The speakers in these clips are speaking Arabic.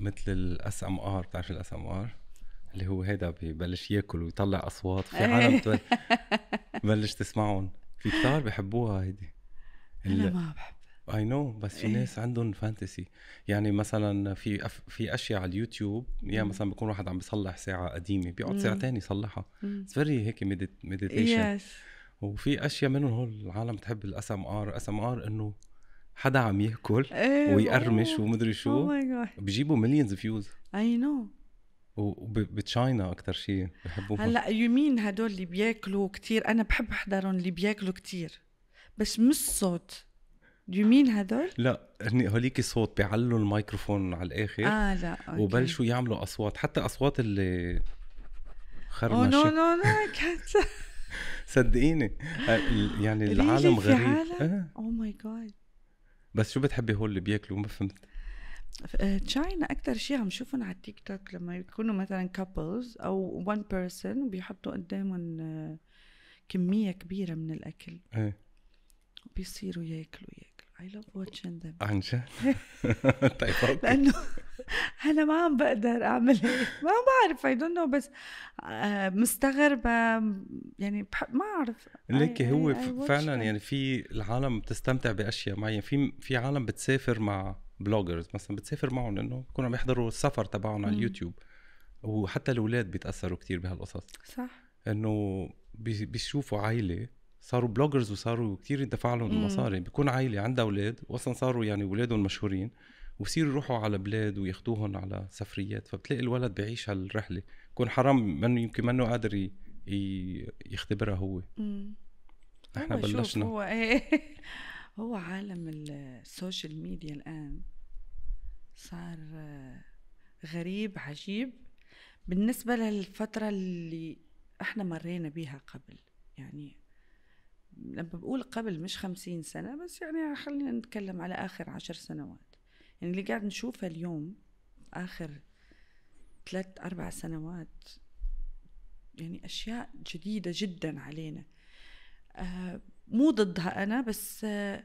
مثل الاس ام ار بتعرف الاس ام ار اللي هو هيدا ببلش ياكل ويطلع اصوات في إيه. عالم بلش تسمعهم في كثار بحبوها هيدي انا ما بحبها اي نو بس في إيه. ناس عندهم فانتسي يعني مثلا في أف... في اشياء على اليوتيوب يا يعني مثلا بكون واحد عم بيصلح ساعه قديمه بيقعد ساعتين يصلحها اتس فيري هيك مديتيشن وفي اشياء منهم هول العالم بتحب الاس ام ار اس ام ار انه حدا عم ياكل إيه، ويقرمش ومدري شو oh بجيبوا مليونز فيوز اي نو وبتشاينا اكثر شيء بحبوهم هلا يمين هدول اللي بياكلوا كثير انا بحب احضرهم اللي بياكلوا كثير بس مش صوت يمين هدول؟ لا هني هوليك صوت بيعلوا الميكروفون على الاخر اه لا أوكي. وبلشوا يعملوا اصوات حتى اصوات اللي oh, خرمشه نو نو نو صدقيني آه، يعني العالم غريب او ماي جاد بس شو بتحبي هول اللي بياكلوا ما فهمت آه، تشاينا اكثر شيء عم شوفهم على التيك توك لما يكونوا مثلا كابلز او وان بيرسون بيحطوا قدامهم آه، كميه كبيره من الاكل ايه بيصيروا ياكلوا ياكلوا اي لاف واتشن ذيم عن جد؟ لانه انا ما عم بقدر اعمل هيك ما بعرف اي دونت نو بس آه، مستغربه يعني ما اعرف ليك هو فعلا يعني في العالم بتستمتع باشياء معينه في في عالم بتسافر مع بلوجرز مثلا بتسافر معهم لانه بكونوا عم يحضروا السفر تبعهم على اليوتيوب وحتى الاولاد بيتاثروا كثير بهالقصص صح انه بيشوفوا عائله صاروا بلوجرز وصاروا كثير يدفع لهم مصاري بيكون عائله عندها اولاد واصلا صاروا يعني اولادهم مشهورين وبصيروا يروحوا على بلاد وياخذوهم على سفريات فبتلاقي الولد بيعيش هالرحله بكون حرام منه يمكن منه قادر ي... ي... يختبرها هو مم. احنا بلشنا هو ايه هو عالم السوشيال ميديا الان صار غريب عجيب بالنسبه للفتره اللي احنا مرينا بيها قبل يعني لما بقول قبل مش خمسين سنة بس يعني خلينا نتكلم على آخر عشر سنوات يعني اللي قاعد نشوفه اليوم آخر ثلاث أربع سنوات يعني أشياء جديدة جدا علينا آه مو ضدها أنا بس آه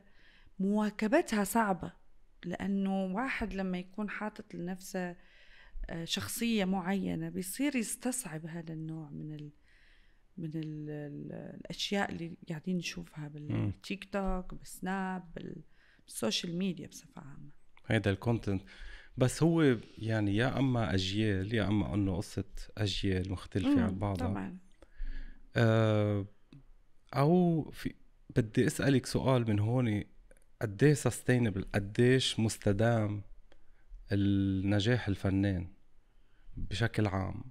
مواكبتها صعبة لأنه واحد لما يكون حاطط لنفسه آه، شخصية معينة بيصير يستصعب هذا النوع من ال... من الاشياء اللي قاعدين نشوفها بالتيك توك بالسناب بالسوشيال ميديا بصفه عامه هيدا الكونتنت بس هو يعني يا اما اجيال يا اما انه قصه اجيال مختلفه عن بعضها طبعا آه او في بدي اسالك سؤال من هون قد ايه سستينبل قد ايش مستدام النجاح الفنان بشكل عام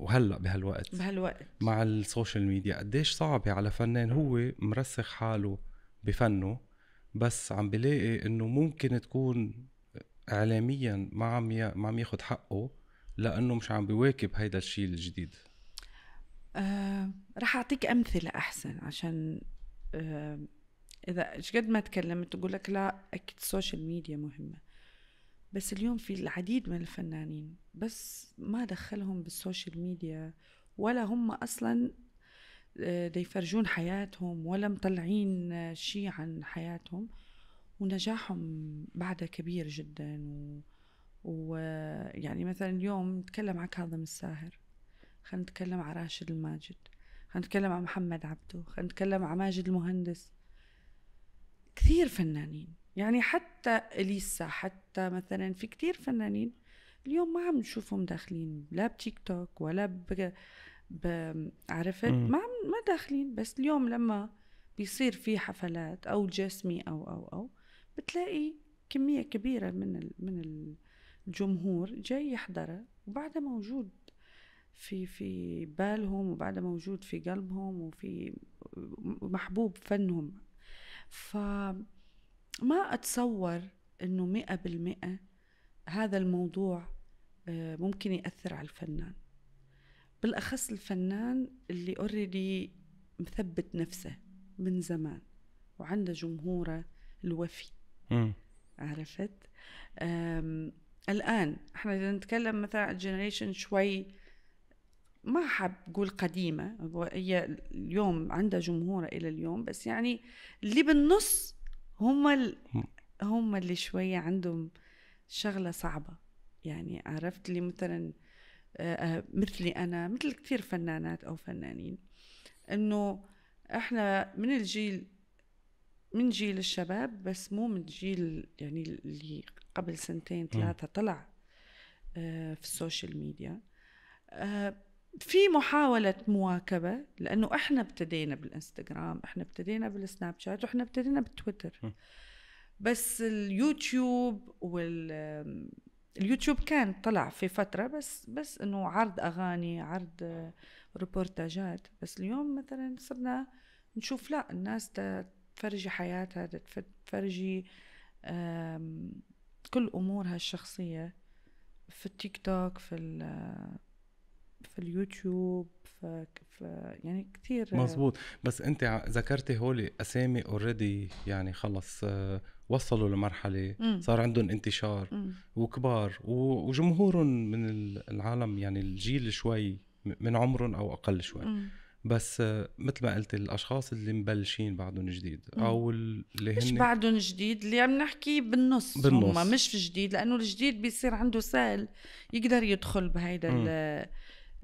وهلا بهالوقت بهالوقت مع السوشيال ميديا قديش صعبه على فنان هو مرسخ حاله بفنه بس عم بلاقي انه ممكن تكون اعلاميا ما عم ي... ما عم ياخذ حقه لانه مش عم بواكب هيدا الشيء الجديد أه رح اعطيك امثله احسن عشان أه اذا قد ما تكلمت تقول لك لا اكيد السوشيال ميديا مهمه بس اليوم في العديد من الفنانين بس ما دخلهم بالسوشيال ميديا ولا هم اصلا آه، يفرجون حياتهم ولا مطلعين آه، شيء عن حياتهم ونجاحهم بعده كبير جدا و... ويعني مثلا اليوم نتكلم عن كاظم الساهر خلينا نتكلم عن راشد الماجد خلينا نتكلم عن محمد عبده خلينا نتكلم عن ماجد المهندس كثير فنانين يعني حتى اليسا حتى مثلا في كتير فنانين اليوم ما عم نشوفهم داخلين لا بتيك توك ولا ب... عرفت ما ما داخلين بس اليوم لما بيصير في حفلات او جسمي او او او بتلاقي كمية كبيرة من ال... من الجمهور جاي يحضرها وبعدها موجود في في بالهم وبعدها موجود في قلبهم وفي محبوب فنهم ف ما أتصور أنه مئة بالمئة هذا الموضوع آه، ممكن يأثر على الفنان بالأخص الفنان اللي اوريدي مثبت نفسه من زمان وعنده جمهوره الوفي م. عرفت الآن احنا إذا نتكلم مثلا الجنريشن شوي ما حاب أقول قديمة هي اليوم عندها جمهورة إلى اليوم بس يعني اللي بالنص هم ال... هم اللي شويه عندهم شغله صعبه يعني عرفت لي مثلا آه، آه، مثلي انا مثل كثير فنانات او فنانين انه احنا من الجيل من جيل الشباب بس مو من جيل يعني اللي قبل سنتين ثلاثه طلع آه، في السوشيال ميديا في محاولة مواكبة لأنه إحنا ابتدينا بالإنستغرام إحنا ابتدينا بالسناب شات وإحنا ابتدينا بالتويتر بس اليوتيوب وال اليوتيوب كان طلع في فترة بس بس إنه عرض أغاني عرض ريبورتاجات بس اليوم مثلا صرنا نشوف لا الناس تفرجي حياتها تفرجي كل أمورها الشخصية في التيك توك في في اليوتيوب في, في يعني كثير مزبوط بس انت ذكرتي هول اسامي اوريدي يعني خلص آه، وصلوا لمرحله صار عندهم انتشار وكبار وجمهورهم من العالم يعني الجيل شوي من عمرهم او اقل شوي مم. بس آه، مثل ما قلت الاشخاص اللي مبلشين بعدهم جديد او اللي هن مش بعدهم جديد اللي عم نحكي بالنص, بالنص. هم مش جديد لانه الجديد بيصير عنده سهل يقدر يدخل بهيدا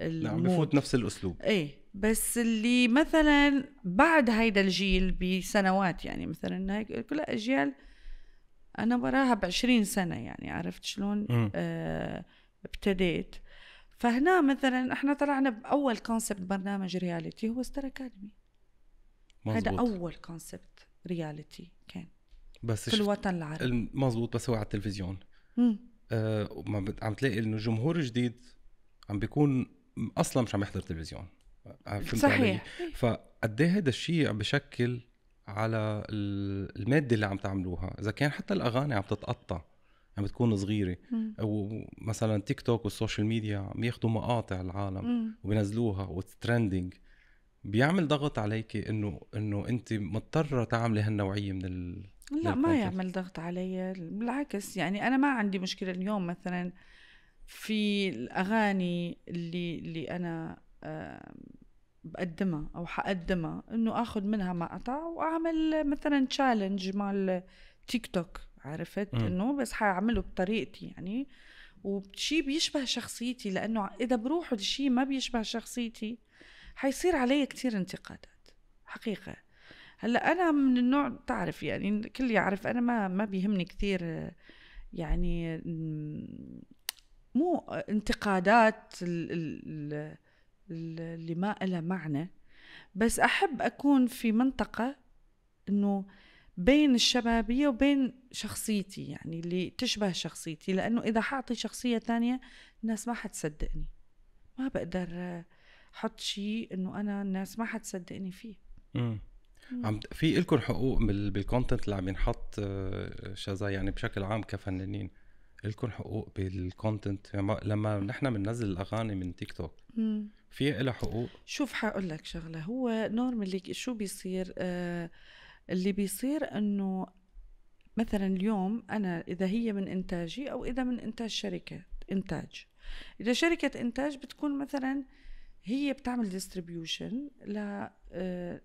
نعم بفوت نفس الاسلوب ايه بس اللي مثلا بعد هيدا الجيل بسنوات يعني مثلا هيك كلها اجيال انا وراها ب 20 سنه يعني عرفت شلون؟ آه ابتديت فهنا مثلا احنا طلعنا باول كونسبت برنامج رياليتي هو ستار اكاديمي هذا اول كونسبت رياليتي كان بس في الوطن العربي مزبوط بس هو على التلفزيون امم آه عم تلاقي انه جمهور جديد عم بيكون اصلا مش عم يحضر تلفزيون صحيح فقد ايه هذا الشيء عم بشكل على الماده اللي عم تعملوها اذا كان حتى الاغاني عم تتقطع عم يعني بتكون صغيره او مثلا تيك توك والسوشيال ميديا عم ياخذوا مقاطع العالم وبينزلوها وترندنج بيعمل ضغط عليك انه انه انت مضطره تعملي هالنوعيه من ال لا ما يعمل ضغط علي بالعكس يعني انا ما عندي مشكله اليوم مثلا آه في الاغاني اللي اللي انا آه، بقدمها او حقدمها انه اخذ منها مقطع واعمل مثلا تشالنج مال تيك توك عرفت انه بس حاعمله بطريقتي يعني وشي بيشبه شخصيتي لانه اذا بروح لشيء ما بيشبه شخصيتي حيصير علي كثير انتقادات حقيقه هلا انا من النوع تعرف يعني الكل يعرف انا ما ما بيهمني كثير يعني مو انتقادات اللي ما لها معنى بس أحب أكون في منطقة إنه بين الشبابية وبين شخصيتي يعني اللي تشبه شخصيتي لأنه إذا حأعطي شخصية ثانية الناس ما حتصدقني ما بقدر أحط شيء إنه أنا الناس ما حتصدقني فيه عم في لكم حقوق بالكونتنت اللي عم ينحط شذا يعني بشكل عام كفنانين لكم حقوق بالكونتنت لما نحن بننزل الاغاني من تيك توك في لها حقوق شوف حقول لك شغله هو نورمالي شو بيصير آه اللي بيصير انه مثلا اليوم انا اذا هي من انتاجي او اذا من انتاج شركه انتاج اذا شركه انتاج بتكون مثلا هي بتعمل ديستريبيوشن ل آه،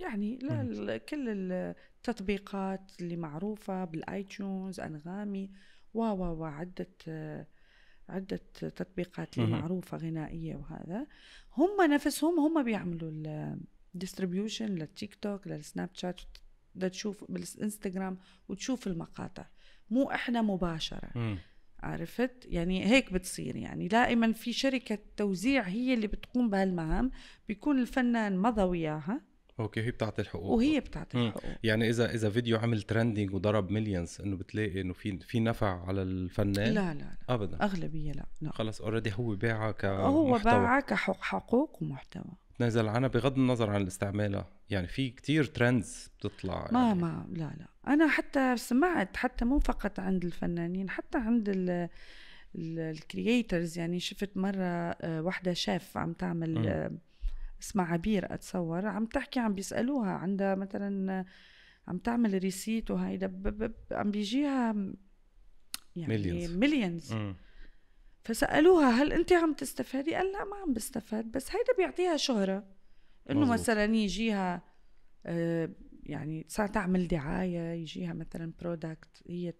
يعني لكل التطبيقات اللي معروفه بالايتونز انغامي و و عدة عدة تطبيقات معروفة غنائية وهذا هم نفسهم هم بيعملوا الديستريبيوشن للتيك توك للسناب شات لتشوف بالانستغرام وتشوف المقاطع مو احنا مباشرة عرفت يعني هيك بتصير يعني دائما في شركة توزيع هي اللي بتقوم بهالمهام بيكون الفنان مضى وياها اوكي هي بتعطي الحقوق وهي بتعطي الحقوق يعني اذا اذا فيديو عمل ترندنج وضرب مليونز انه بتلاقي انه في في نفع على الفنان لا لا, لا. ابدا اغلبيه لا, لا. خلص اوريدي هو باعها كمحتوى هو باعها كحقوق ومحتوى نزل عنها بغض النظر عن استعمالها يعني في كتير ترندز بتطلع ما يعني. ما لا لا انا حتى سمعت حتى مو فقط عند الفنانين حتى عند ال الكرييترز يعني شفت مره آه، وحده شاف عم تعمل م. اسمها عبير اتصور عم تحكي عم بيسالوها عندها مثلا عم تعمل ريسيت وهيدا عم بيجيها يعني مليونز, مليونز. فسالوها هل انت عم تستفادي؟ قال لا ما عم بستفاد بس هيدا بيعطيها شهره انه مثلا يجيها آه، يعني صار تعمل دعايه يجيها مثلا برودكت هي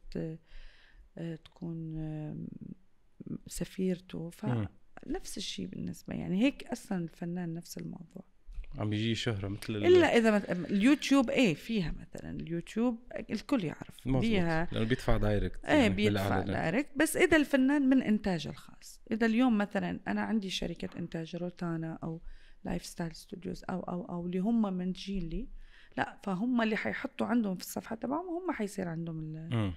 آه، تكون سفيرته ف نفس الشيء بالنسبه يعني هيك اصلا الفنان نفس الموضوع عم بيجي شهره مثل الا اذا مت... اليوتيوب ايه فيها مثلا اليوتيوب الكل يعرف مظبوط فيها لانه بيدفع دايركت ايه بيدفع دايركت بس اذا الفنان من انتاجه الخاص اذا اليوم مثلا انا عندي شركه انتاج روتانا او لايف ستايل ستوديوز او او او اللي هم من جيلي لا فهم اللي حيحطوا عندهم في الصفحه تبعهم هم حيصير عندهم ال...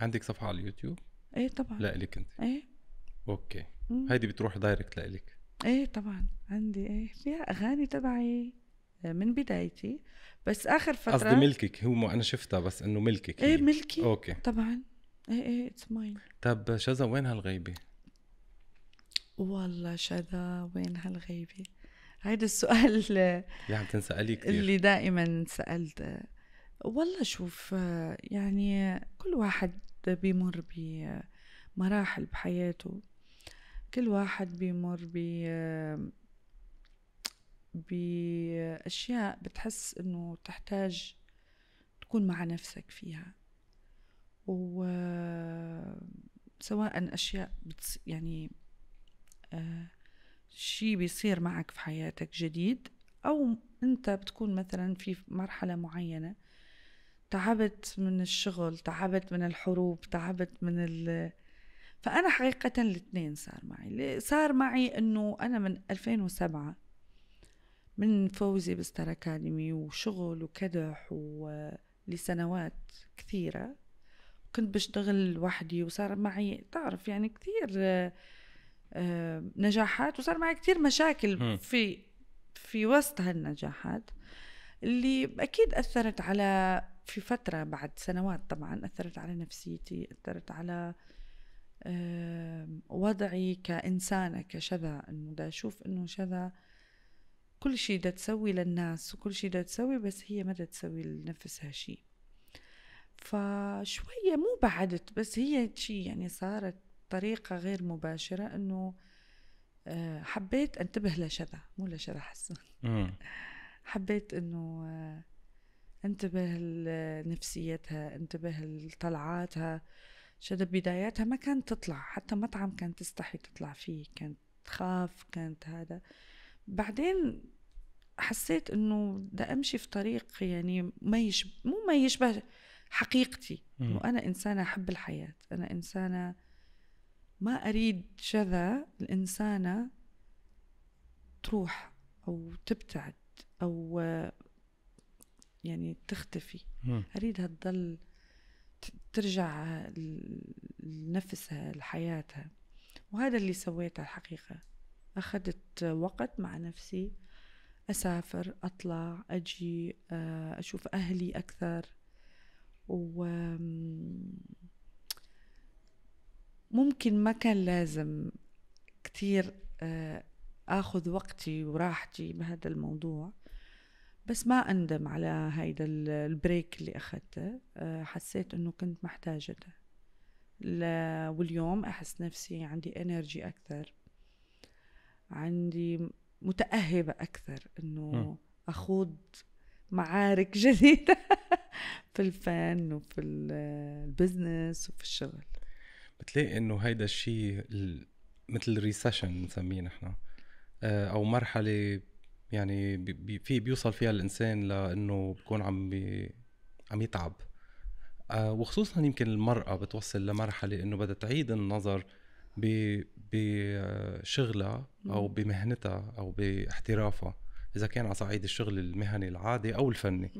عندك صفحه على اليوتيوب؟ ايه طبعا لا لك انت ايه اوكي هيدي بتروح دايركت لإلك ايه طبعا عندي ايه فيها اغاني تبعي آه، من بدايتي بس اخر فتره قصدي ملكك هو ما انا شفتها بس انه ملكك ايه ملكي اوكي طبعا ايه ايه اتس ماين طب شذا وين هالغيبه؟ والله شذا وين هالغيبه؟ هيدا السؤال آه، يعني تنسألي كثير اللي دائما سألت والله شوف آه، يعني كل واحد بيمر بمراحل بحياته كل واحد بيمر ب بأشياء بتحس إنه تحتاج تكون مع نفسك فيها وسواء أشياء بتص... يعني آه، شي بيصير معك في حياتك جديد أو أنت بتكون مثلا في مرحلة معينة تعبت من الشغل تعبت من الحروب تعبت من ال فأنا حقيقة الاثنين صار معي صار معي أنه أنا من 2007 من فوزي بستار أكاديمي وشغل وكدح ولسنوات كثيرة كنت بشتغل وحدي وصار معي تعرف يعني كثير آه، نجاحات وصار معي كثير مشاكل في في وسط هالنجاحات اللي اكيد اثرت على في فتره بعد سنوات طبعا اثرت على نفسيتي اثرت على آه وضعي كإنسانة كشذا إنه دا أشوف إنه شذا كل شيء دا تسوي للناس وكل شيء دا تسوي بس هي ما دا تسوي لنفسها شيء فشوية مو بعدت بس هي شيء يعني صارت طريقة غير مباشرة إنه آه، حبيت أنتبه لشذا مو لشذا حسن حبيت إنه آه، انتبه لنفسيتها انتبه لطلعاتها شد بداياتها ما كانت تطلع حتى مطعم كانت تستحي تطلع فيه كانت تخاف كانت هذا بعدين حسيت انه بدي امشي في طريق يعني ما يشبه مو ما يشبه حقيقتي انه انا انسانه احب الحياه انا انسانه ما اريد شذا الانسانه تروح او تبتعد او يعني تختفي اريدها تضل ترجع لنفسها لحياتها وهذا اللي سويته الحقيقة أخذت وقت مع نفسي أسافر أطلع أجي آه، أشوف أهلي أكثر و ممكن ما كان لازم كتير آه، أخذ وقتي وراحتي بهذا الموضوع بس ما أندم على هيدا البريك اللي أخذته آه، حسيت إنه كنت محتاجته واليوم أحس نفسي عندي انرجي أكثر عندي متأهبة أكثر إنه أخوض معارك جديدة في الفن وفي البزنس وفي الشغل بتلاقي إنه هيدا الشيء مثل ريسيشن بنسميه نحن آه، أو مرحلة يعني بي في بيوصل فيها الانسان لانه بكون عم بي عم يتعب آه، وخصوصا يمكن المراه بتوصل لمرحله انه بدها تعيد النظر بشغلها او بمهنتها او باحترافها اذا كان على صعيد الشغل المهني العادي او الفني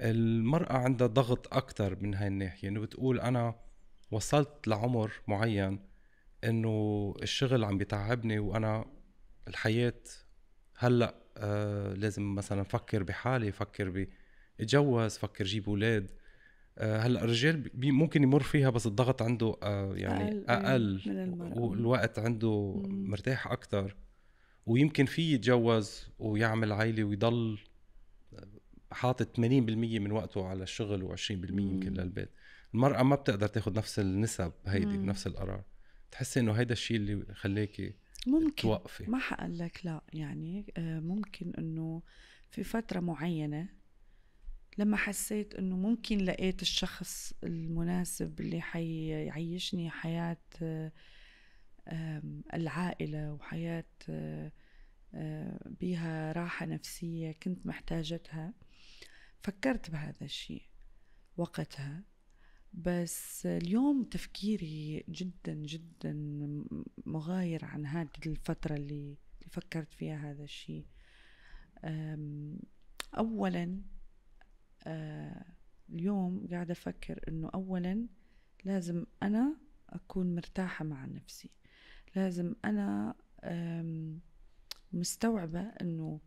المراه عندها ضغط اكثر من هاي الناحيه انه بتقول انا وصلت لعمر معين انه الشغل عم بتعبني وانا الحياه هلا آه، لازم مثلا فكر بحالي فكر ب اتجوز فكر جيب اولاد آه، هلا الرجال ممكن يمر فيها بس الضغط عنده آه، يعني اقل, إيه، أقل والوقت عنده مرتاح اكثر ويمكن فيه يتجوز ويعمل عائله ويضل حاطط 80% من وقته على الشغل و20% يمكن للبيت المرأة ما بتقدر تاخذ نفس النسب هيدي نفس القرار بتحسي انه هيدا الشيء اللي خليكي ممكن توقفي ما حقول لك لا يعني آه، ممكن انه في فترة معينة لما حسيت انه ممكن لقيت الشخص المناسب اللي حيعيشني حياة آه، العائلة وحياة آه، بها راحة نفسية كنت محتاجتها فكرت بهذا الشيء وقتها بس اليوم تفكيري جدا جدا مغاير عن هذه الفترة اللي فكرت فيها هذا الشيء أولا آه، اليوم قاعدة أفكر أنه أولا لازم أنا أكون مرتاحة مع نفسي لازم أنا مستوعبة أنه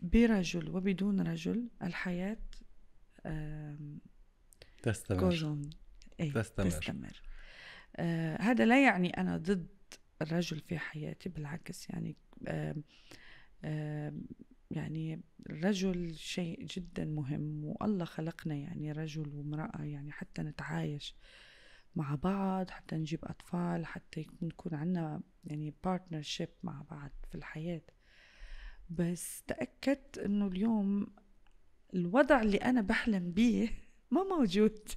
برجل وبدون رجل الحياة تستمر أي تستمر, تستمر. آه هذا لا يعني أنا ضد الرجل في حياتي بالعكس يعني آه آه يعني الرجل شيء جدا مهم والله خلقنا يعني رجل وامرأة يعني حتى نتعايش مع بعض حتى نجيب أطفال حتى يكون عندنا يعني بارتنرشيب مع بعض في الحياة بس تأكدت إنه اليوم الوضع اللي أنا بحلم بيه ما موجود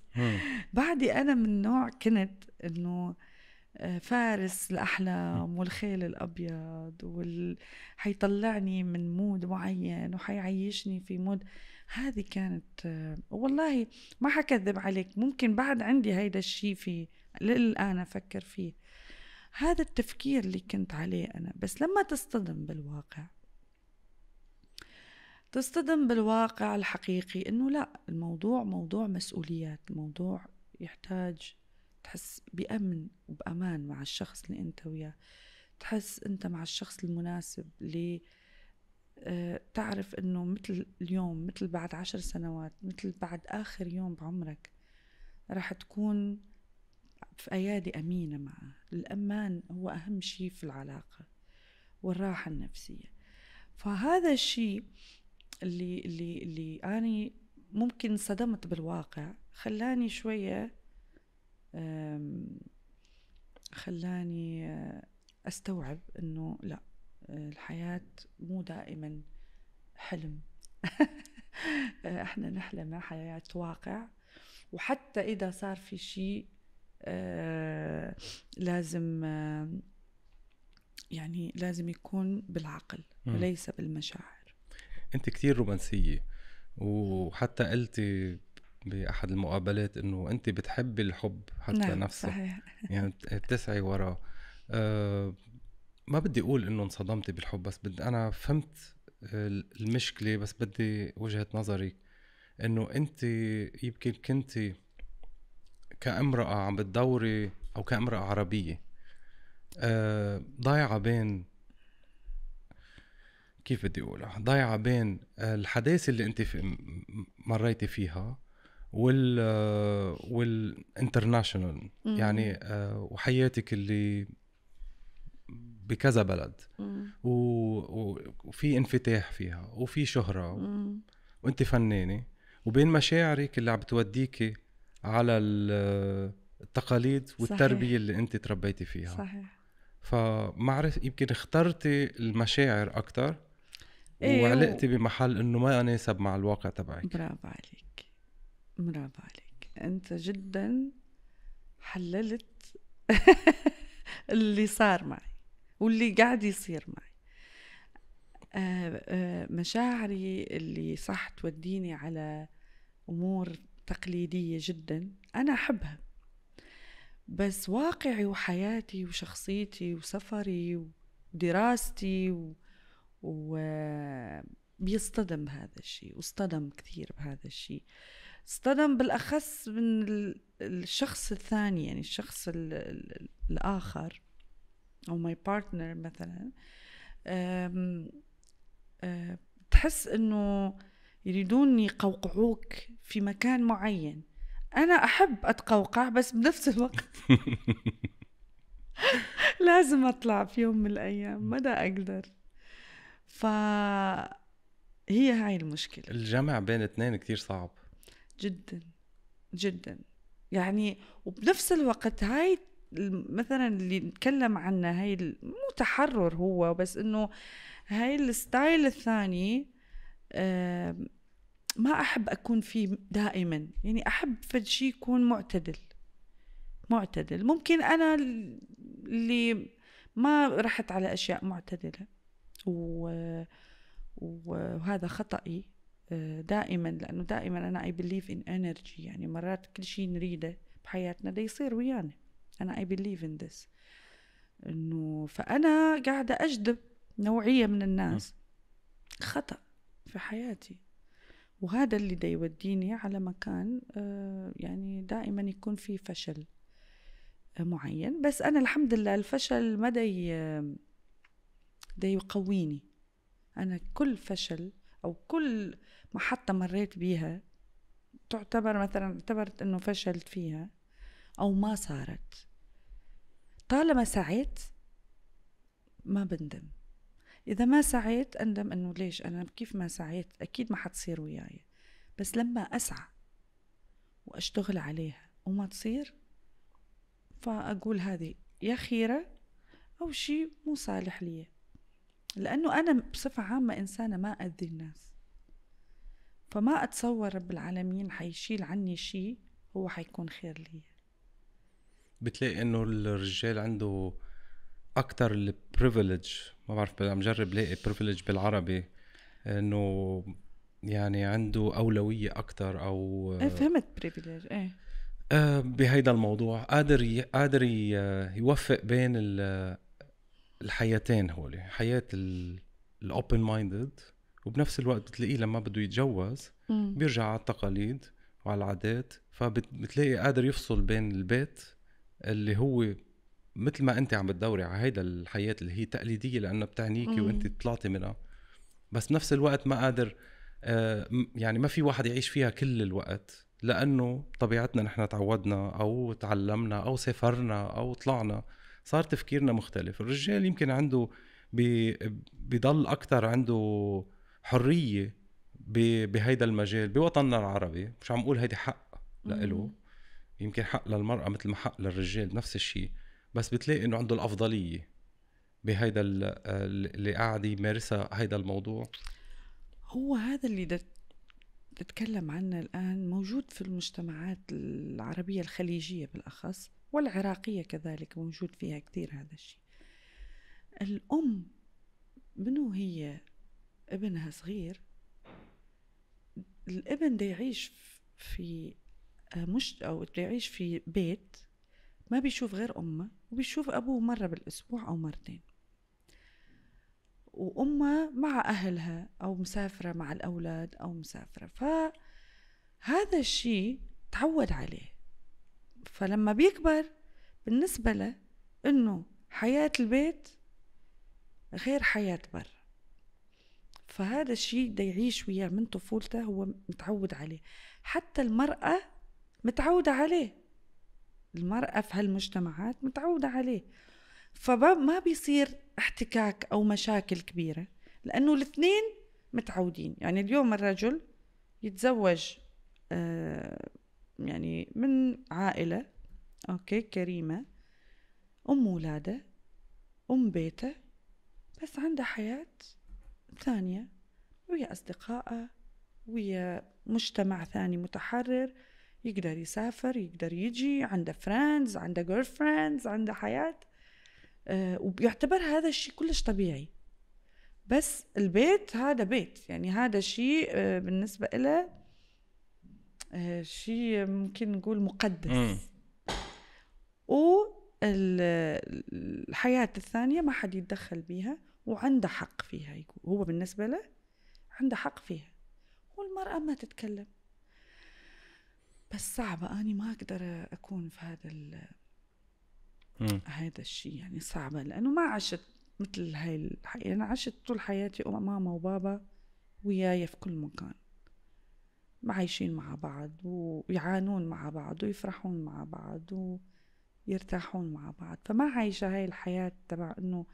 بعدي انا من نوع كنت انه آه، فارس الاحلام والخيل الابيض وال... حيطلعني من مود معين وحيعيشني في مود هذه كانت آه، والله ما حكذب عليك ممكن بعد عندي هيدا الشيء في للان افكر فيه هذا التفكير اللي كنت عليه انا بس لما تصطدم بالواقع تصطدم بالواقع الحقيقي انه لا الموضوع موضوع مسؤوليات الموضوع يحتاج تحس بأمن وبأمان مع الشخص اللي انت وياه تحس انت مع الشخص المناسب اللي آه، تعرف انه مثل اليوم مثل بعد عشر سنوات مثل بعد اخر يوم بعمرك راح تكون في ايادي امينه معه الامان هو اهم شيء في العلاقه والراحه النفسيه فهذا الشيء اللي اللي اللي اني ممكن صدمت بالواقع خلاني شوية خلاني آه، استوعب انه لا آه، الحياه مو دائما حلم احنا نحلم حياه واقع وحتى اذا صار في شيء آه، لازم يعني لازم يكون بالعقل وليس بالمشاعر انت كتير رومانسيه وحتى قلتي باحد المقابلات انه انت بتحبي الحب حتى نعم نفسه صحيح. يعني بتسعي وراه أه ما بدي اقول انه انصدمتي بالحب بس بدي انا فهمت المشكله بس بدي وجهه نظري انه انت يمكن كنت كامراه عم بتدوري او كامراه عربيه آه، ضايعه بين كيف بدي اقولها ضايعه بين آه، الحداثه اللي انت في مريتي فيها وال آه، والانترناشونال يعني آه، وحياتك اللي بكذا بلد و... وفي انفتاح فيها وفي شهره و... وانت فنانه وبين مشاعرك اللي عم بتوديكي على التقاليد والتربيه صحيح. اللي انت تربيتي فيها صحيح فمعرف يمكن اخترتي المشاعر اكثر إيه و... بمحل انه ما اناسب يعني مع الواقع تبعك برافو عليك برافو عليك انت جدا حللت اللي صار معي واللي قاعد يصير معي آه، آه، مشاعري اللي صح توديني على امور تقليديه جدا انا احبها بس واقعي وحياتي وشخصيتي وسفري ودراستي وبيصطدم هذا الشيء واصطدم كثير بهذا الشيء اصطدم بالأخص من الشخص الثاني يعني الشخص الـ الـ الآخر أو ماي بارتنر مثلا أه، تحس إنه يريدون يقوقعوك في مكان معين أنا أحب أتقوقع بس بنفس الوقت لازم أطلع في يوم من الأيام ما دا أقدر ف هي هاي المشكلة الجمع بين اثنين كثير صعب جدا جدا يعني وبنفس الوقت هاي مثلا اللي نتكلم عنها هاي مو تحرر هو بس انه هاي الستايل الثاني ما احب اكون فيه دائما يعني احب فد شيء يكون معتدل معتدل ممكن انا اللي ما رحت على اشياء معتدله وهذا خطأي آه، دائما لأنه دائما أنا أي بليف إن إنرجي يعني مرات كل شيء نريده بحياتنا ده يصير ويانا أنا أي بليف إن ذس إنه فأنا قاعدة أجذب نوعية من الناس نعم. خطأ في حياتي وهذا اللي دا يوديني على مكان آه، يعني دائما يكون في فشل آه، معين بس أنا الحمد لله الفشل ما ده يقويني أنا كل فشل أو كل محطة مريت بيها تعتبر مثلا اعتبرت أنه فشلت فيها أو ما صارت طالما سعيت ما بندم إذا ما سعيت أندم أنه ليش أنا كيف ما سعيت أكيد ما حتصير وياي بس لما أسعى وأشتغل عليها وما تصير فأقول هذه يا خيرة أو شيء مو صالح لي لأنه أنا بصفة عامة إنسانة ما أذي الناس فما أتصور رب العالمين حيشيل عني شيء هو حيكون خير لي بتلاقي إنه الرجال عنده أكتر البريفليج ما بعرف عم جرب لاقي بريفليج بالعربي إنه يعني عنده أولوية أكتر أو إيه فهمت بريفليج إيه آه، بهيدا الموضوع قادر قادر يوفق بين الحياتين هولي حياه الاوبن مايندد وبنفس الوقت بتلاقيه لما بده يتجوز مم. بيرجع على التقاليد وعلى العادات فبتلاقي قادر يفصل بين البيت اللي هو مثل ما انت عم بتدوري على هيدا الحياه اللي هي تقليديه لانها بتعنيكي وانت طلعتي منها بس بنفس الوقت ما قادر آه يعني ما في واحد يعيش فيها كل الوقت لانه طبيعتنا نحن تعودنا او تعلمنا او سافرنا او طلعنا صار تفكيرنا مختلف الرجال يمكن عنده بي بيضل اكثر عنده حريه بهيدا المجال بوطننا العربي مش عم اقول هيدي حق لإله يمكن حق للمرأة مثل ما حق للرجال نفس الشيء بس بتلاقي انه عنده الأفضلية بهيدا اللي قاعد يمارسها هيدا الموضوع هو هذا اللي تتكلم عنه الآن موجود في المجتمعات العربية الخليجية بالأخص والعراقية كذلك موجود فيها كثير هذا الشيء الأم منو هي ابنها صغير الابن ده يعيش في مش أو يعيش في بيت ما بيشوف غير أمه وبيشوف أبوه مرة بالأسبوع أو مرتين وأمه مع أهلها أو مسافرة مع الأولاد أو مسافرة فهذا الشيء تعود عليه فلما بيكبر بالنسبة له إنه حياة البيت غير حياة برا فهذا الشيء بده يعيش وياه من طفولته هو متعود عليه حتى المرأة متعودة عليه المرأة في هالمجتمعات متعودة عليه فما بيصير احتكاك أو مشاكل كبيرة لأنه الاثنين متعودين يعني اليوم الرجل يتزوج آه يعني من عائلة أوكي كريمة أم ولاده أم بيته بس عنده حياة ثانية ويا أصدقائه ويا مجتمع ثاني متحرر يقدر يسافر يقدر يجي عنده فريندز عنده جيرل فريندز عنده حياة أه وبيعتبر هذا الشيء كلش طبيعي بس البيت هذا بيت يعني هذا شيء آه، بالنسبة له آه، شيء ممكن نقول مقدس و الحياة الثانية ما حد يتدخل بيها وعنده حق فيها يقول هو بالنسبة له عنده حق فيها والمرأة ما تتكلم بس صعبة أنا ما أقدر أكون في هذا هذا الشيء يعني صعبة لأنه ما عشت مثل هاي الحياة أنا يعني عشت طول حياتي ماما وبابا وياي في كل مكان عايشين مع بعض ويعانون مع بعض ويفرحون مع بعض ويرتاحون مع بعض فما عايشة هاي الحياة تبع انه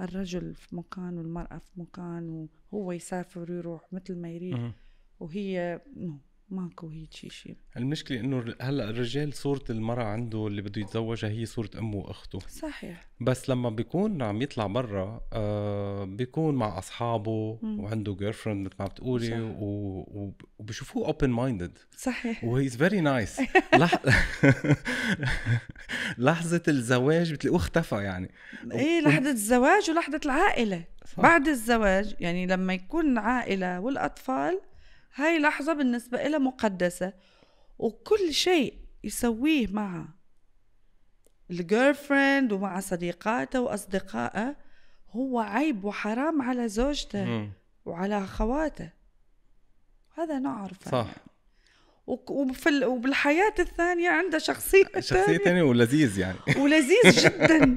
الرجل في مكان والمرأة في مكان وهو يسافر ويروح مثل ما يريد وهي نو ماكو هيك شيء المشكله انه هلا الرجال صوره المراه عنده اللي بده يتزوجها هي صوره امه واخته صحيح بس لما بيكون عم يطلع برا آه بيكون مع اصحابه مم. وعنده جيرل فريند مثل ما بتقولي و... وبشوفوه اوبن مايندد صحيح وهيز فيري نايس لحظه الزواج بتلاقوه اختفى يعني ايه لحظه الزواج ولحظه العائله صح. بعد الزواج يعني لما يكون العائله والاطفال هاي لحظة بالنسبة إلها مقدسة وكل شيء يسويه مع الجيرل فريند ومع صديقاته وأصدقائه هو عيب وحرام على زوجته مم. وعلى أخواته هذا نعرفه صح وفي وبالحياة الثانية عنده شخصية شخصية ثانية ولذيذ يعني ولذيذ جدا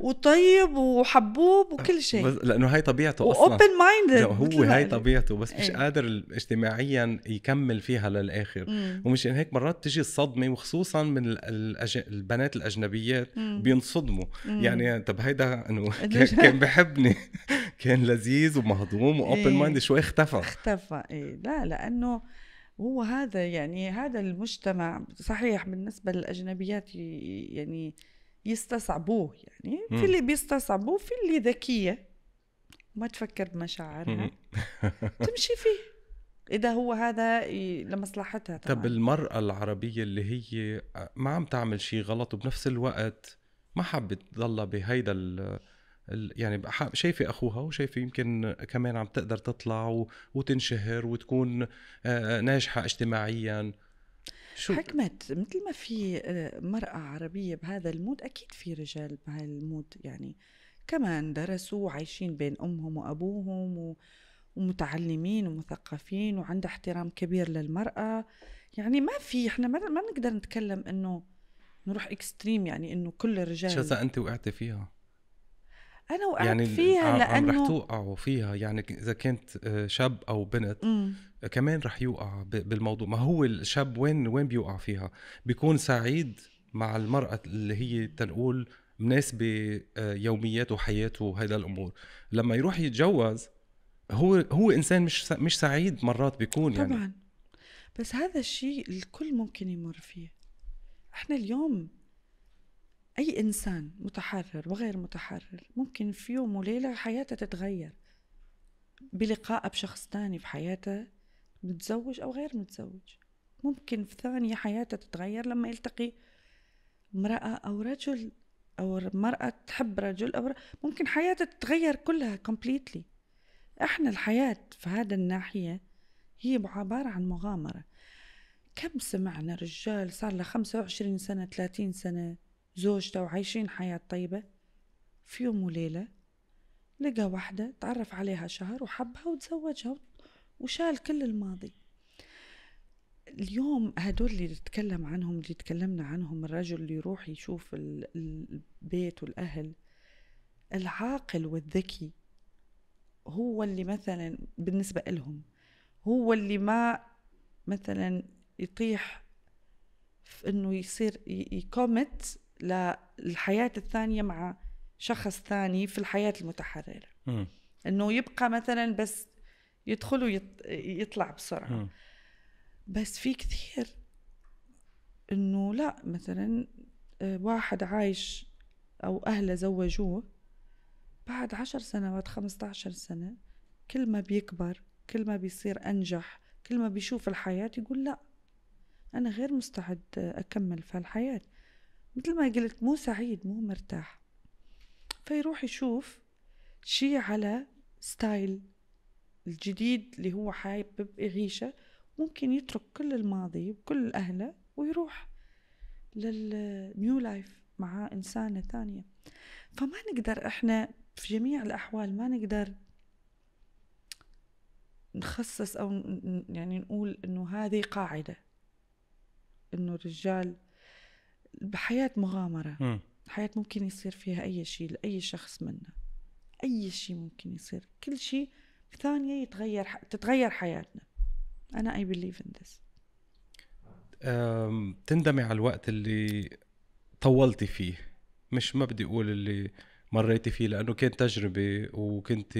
وطيب وحبوب وكل شيء لانه هاي طبيعته اصلا اوبن مايندد هو هاي طبيعته بس مش ايه. قادر اجتماعيا يكمل فيها للاخر مم. ومشان هيك مرات تجي الصدمه وخصوصا من الأج... البنات الاجنبيات مم. بينصدموا مم. يعني طب هيدا انه كان بحبني كان لذيذ ومهضوم واوبن مايند ايه. شوي اختفى اختفى ايه لا لانه هو هذا يعني هذا المجتمع صحيح بالنسبه للاجنبيات يعني يستصعبوه يعني في اللي بيستصعبوه في اللي ذكيه ما تفكر بمشاعرها تمشي فيه اذا هو هذا لمصلحتها طبعا طب المراه العربيه اللي هي آه، ما عم تعمل شيء غلط وبنفس الوقت ما حابه تضلها بهيدا ال يعني شايفه اخوها وشايفه يمكن كمان عم تقدر تطلع وتنشهر وتكون آه، آه، ناجحه اجتماعيا شو حكمت مثل ما في آه، مرأة عربية بهذا المود أكيد في رجال بهالمود يعني كمان درسوا وعايشين بين أمهم وأبوهم و... ومتعلمين ومثقفين وعندها احترام كبير للمرأة يعني ما في احنا ما, ما نقدر نتكلم انه نروح اكستريم يعني انه كل الرجال شذا انت وقعتي فيها انا وقعت يعني فيها آه، لانه عم رح توقعوا فيها يعني اذا كنت آه، شاب او بنت م. كمان رح يوقع بالموضوع ما هو الشاب وين وين بيوقع فيها بيكون سعيد مع المرأة اللي هي تنقول مناسبة آه، يومياته وحياته وهيدا الأمور لما يروح يتجوز هو هو إنسان مش مش سعيد مرات بيكون يعني. طبعا يعني. بس هذا الشيء الكل ممكن يمر فيه احنا اليوم أي إنسان متحرر وغير متحرر ممكن في يوم وليلة حياته تتغير بلقائها بشخص تاني في متزوج أو غير متزوج ممكن في ثانية حياته تتغير لما يلتقي امرأة أو رجل أو مرأة تحب رجل أو رجل ممكن حياته تتغير كلها كومبليتلي احنا الحياة في هذا الناحية هي عبارة عن مغامرة كم سمعنا رجال صار له 25 سنة 30 سنة زوجته وعايشين حياة طيبة في يوم وليلة لقى واحدة تعرف عليها شهر وحبها وتزوجها وشال كل الماضي اليوم هدول اللي نتكلم عنهم اللي تكلمنا عنهم الرجل اللي يروح يشوف البيت والأهل العاقل والذكي هو اللي مثلا بالنسبة لهم هو اللي ما مثلا يطيح في انه يصير يكومت للحياة الثانية مع شخص ثاني في الحياة المتحررة انه يبقى مثلا بس يدخل ويطلع بسرعه م. بس في كثير انه لا مثلا آه، واحد عايش او اهله زوجوه بعد عشر سنوات خمسة عشر سنة كل ما بيكبر كل ما بيصير أنجح كل ما بيشوف الحياة يقول لا أنا غير مستعد أكمل في الحياة مثل ما قلت مو سعيد مو مرتاح فيروح يشوف شي على ستايل الجديد اللي هو حابب يعيشه ممكن يترك كل الماضي وكل أهله ويروح للنيو لايف مع إنسانة ثانية فما نقدر إحنا في جميع الأحوال ما نقدر نخصص أو يعني نقول إنه هذه قاعدة إنه الرجال بحياة مغامرة الحياة حياة ممكن يصير فيها أي شيء لأي شخص منا أي شيء ممكن يصير كل شيء ثانيه يتغير تتغير حياتنا انا اي بليف ان ذس تندمي على الوقت اللي طولتي فيه مش ما بدي اقول اللي مريتي فيه لانه كانت تجربه وكنت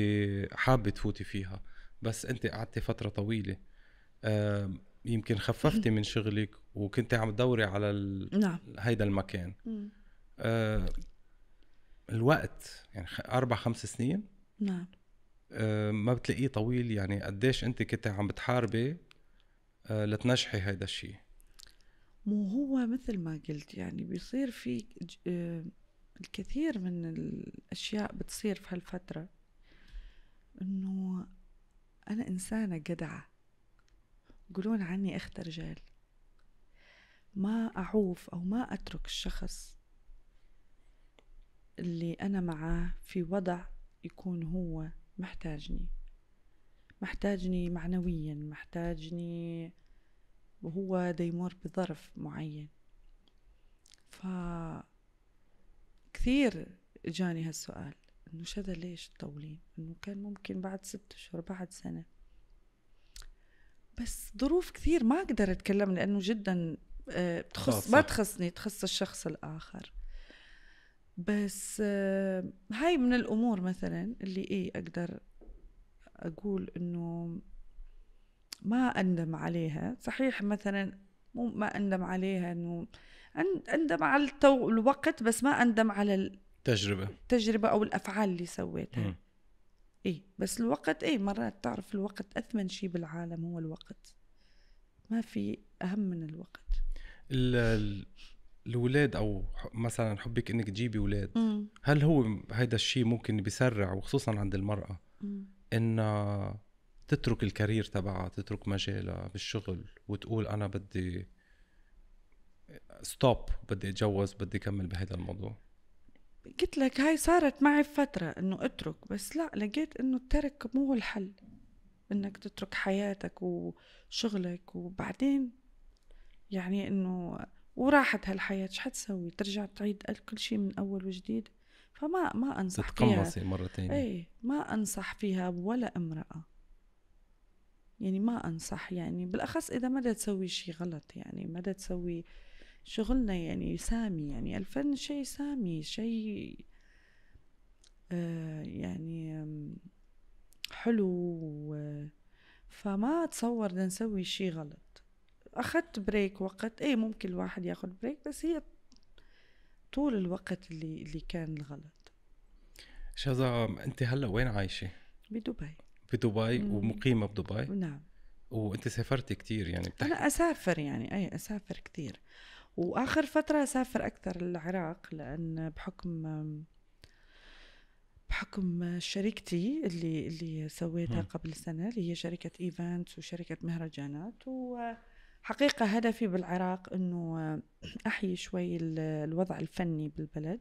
حابه تفوتي فيها بس انت قعدتي فتره طويله يمكن خففتي من شغلك وكنت عم تدوري على ال... نعم. هيدا المكان أه، الوقت يعني اربع خمس سنين نعم آه، ما بتلاقيه طويل يعني قديش انت كنت عم بتحاربي آه، لتنجحي هيدا الشيء مو هو مثل ما قلت يعني بيصير في آه، الكثير من الاشياء بتصير في هالفتره انه انا انسانه جدعه يقولون عني اخت رجال ما اعوف او ما اترك الشخص اللي انا معاه في وضع يكون هو محتاجني محتاجني معنويا محتاجني وهو ديمور بظرف معين ف كثير اجاني هالسؤال انه شذا ليش تطولين انه كان ممكن بعد ست اشهر بعد سنه بس ظروف كثير ما اقدر اتكلم لانه جدا آه، بتخص ما تخصني تخص الشخص الاخر بس آه، هاي من الامور مثلا اللي ايه اقدر اقول انه ما اندم عليها صحيح مثلا مو ما اندم عليها انه اندم على التو الوقت بس ما اندم على التجربه التجربه او الافعال اللي سويتها اي بس الوقت اي مرات تعرف الوقت اثمن شيء بالعالم هو الوقت ما في اهم من الوقت الاولاد او مثلا حبك انك تجيبي اولاد هل هو هيدا الشيء ممكن بيسرع وخصوصا عند المراه ان تترك الكارير تبعها تترك مجالها بالشغل وتقول انا بدي ستوب بدي اتجوز بدي اكمل بهذا الموضوع قلت لك هاي صارت معي فترة انه اترك بس لا لقيت انه الترك مو هو الحل انك تترك حياتك وشغلك وبعدين يعني انه وراحت هالحياة شو حتسوي ترجع تعيد كل شيء من أول وجديد فما ما أنصح فيها مرة ثانية إيه ما أنصح فيها ولا امرأة يعني ما أنصح يعني بالأخص إذا ما تسوي شيء غلط يعني ما تسوي شغلنا يعني سامي يعني الفن شيء سامي شيء آه، يعني حلو فما أتصور نسوي شيء غلط اخذت بريك وقت اي ممكن الواحد ياخذ بريك بس هي طول الوقت اللي اللي كان الغلط شذا انت هلا وين عايشه بدبي بدبي ومقيمه بدبي نعم وانت سافرت كثير يعني بتحكي. انا اسافر يعني اي اسافر كثير واخر فتره اسافر اكثر العراق لان بحكم بحكم شركتي اللي اللي سويتها قبل سنه اللي هي شركه ايفنتس وشركه مهرجانات و حقيقة هدفي بالعراق أنه آه، أحيي شوي الوضع الفني بالبلد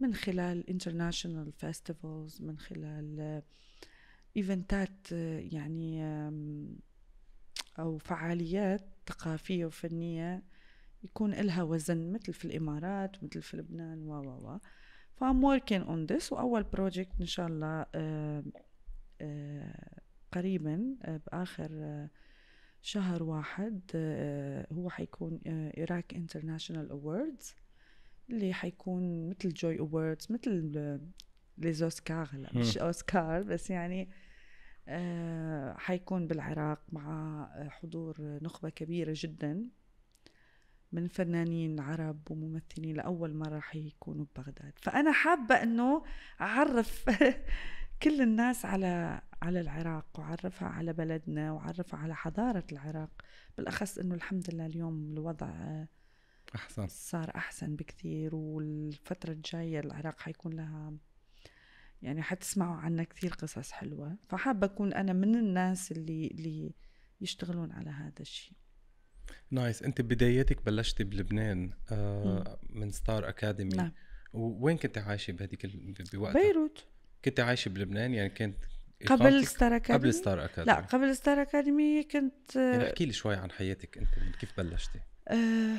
من خلال international festivals من خلال ايفنتات آه، آه، يعني أو فعاليات ثقافية وفنية يكون إلها وزن مثل في الإمارات مثل في لبنان و و و فأم working on this وأول project إن شاء الله قريبا بآخر شهر واحد آه، هو حيكون إيراك انترناشونال أووردز اللي حيكون مثل جوي أووردز مثل لي أوسكار هلا مش أوسكار بس يعني آه، حيكون بالعراق مع آه، حضور نخبة كبيرة جدا من فنانين عرب وممثلين لأول مرة حيكونوا ببغداد فأنا حابة أنه أعرف كل الناس على على العراق وعرفها على بلدنا وعرفها على حضارة العراق بالأخص أنه الحمد لله اليوم الوضع أحسن صار أحسن بكثير والفترة الجاية العراق حيكون لها يعني حتسمعوا عنا كثير قصص حلوة فحابة أكون أنا من الناس اللي, اللي يشتغلون على هذا الشيء نايس أنت بدايتك بلشتي بلبنان آه من ستار أكاديمي نعم. وين كنت عايشة بهذيك ال... بوقتها؟ بيروت كنت عايشة بلبنان يعني كنت قبل ستار اكاديمي قبل ستار اكاديمي لا قبل ستار اكاديمي كنت يعني احكي لي شوي عن حياتك انت من كيف بلشتي أه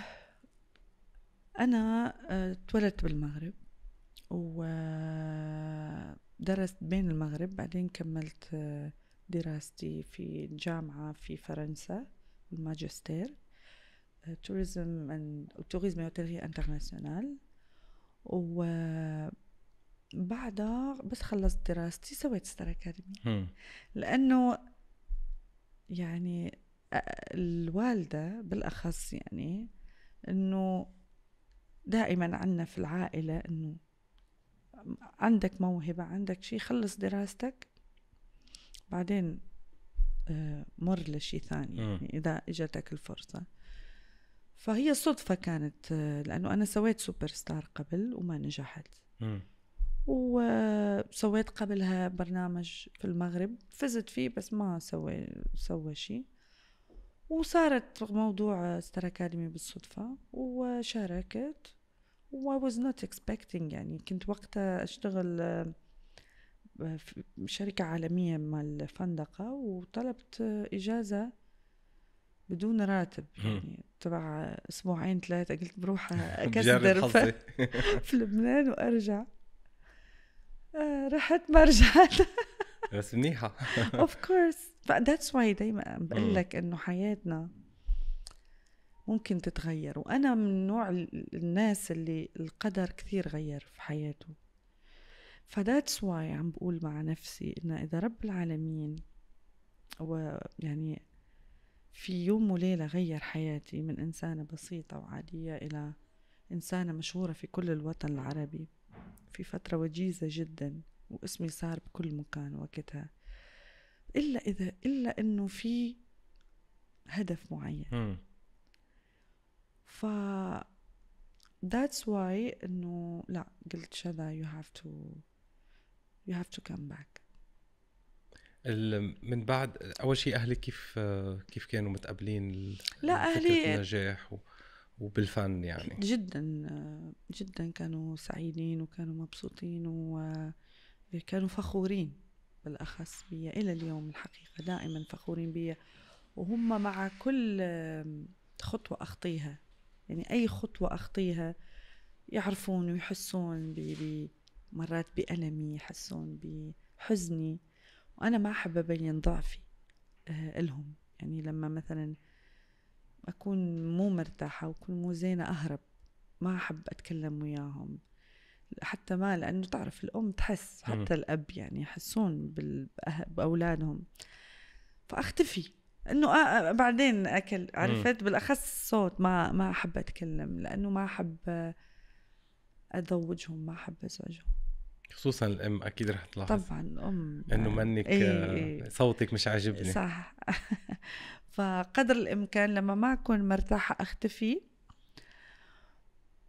انا آه، تولدت بالمغرب ودرست بين المغرب بعدين كملت آه، دراستي في الجامعة في فرنسا الماجستير توريزم اند توريزم اوتيلري انترناسيونال و بعدها بس خلصت دراستي سويت ستار اكاديمي لانه يعني الوالده بالاخص يعني انه دائما عندنا في العائله انه عندك موهبه عندك شيء خلص دراستك بعدين مر لشيء ثاني يعني اذا اجتك الفرصه فهي صدفة كانت لأنه أنا سويت سوبر ستار قبل وما نجحت وسويت قبلها برنامج في المغرب فزت فيه بس ما سوي سوى شيء وصارت موضوع ستار اكاديمي بالصدفه وشاركت و I was not expecting يعني كنت وقتها اشتغل آه، في شركة عالمية مال فندقة وطلبت إجازة بدون راتب يعني تبع أسبوعين ثلاثة قلت بروح أكسر في لبنان وأرجع آه، رحت ما رجعت بس منيحه اوف كورس ذاتس واي دائما بقول لك انه حياتنا ممكن تتغير وانا من نوع الناس اللي القدر كثير غير في حياته فذاتس واي عم بقول مع نفسي انه اذا رب العالمين ويعني في يوم وليلة غير حياتي من إنسانة بسيطة وعادية إلى إنسانة مشهورة في كل الوطن العربي في فترة وجيزة جدا واسمي صار بكل مكان وقتها إلا إذا إلا إنه في هدف معين ف that's why إنه لا قلت شذا you have to you have to come back من بعد اول شيء اهلك كيف كيف كانوا متقبلين لا اهلي النجاح و... وبالفن يعني جدا جدا كانوا سعيدين وكانوا مبسوطين وكانوا فخورين بالأخص بي إلى اليوم الحقيقة دائما فخورين بي وهم مع كل خطوة أخطيها يعني أي خطوة أخطيها يعرفون ويحسون ب مرات بألمي يحسون بحزني وأنا ما أحب أبين ضعفي آه، لهم يعني لما مثلا أكون مو مرتاحة وأكون مو زينة أهرب ما أحب أتكلم وياهم حتى ما لأنه تعرف الأم تحس حتى الأب يعني يحسون بأولادهم فأختفي انه بعدين اكل عرفت بالاخص الصوت ما ما احب اتكلم لانه ما احب ازوجهم ما احب ازعجهم خصوصا الام اكيد رح تلاحظ طبعا ام انه يعني منك إيه،, آه، إيه. صوتك مش عاجبني صح فقدر الامكان لما ما اكون مرتاحه اختفي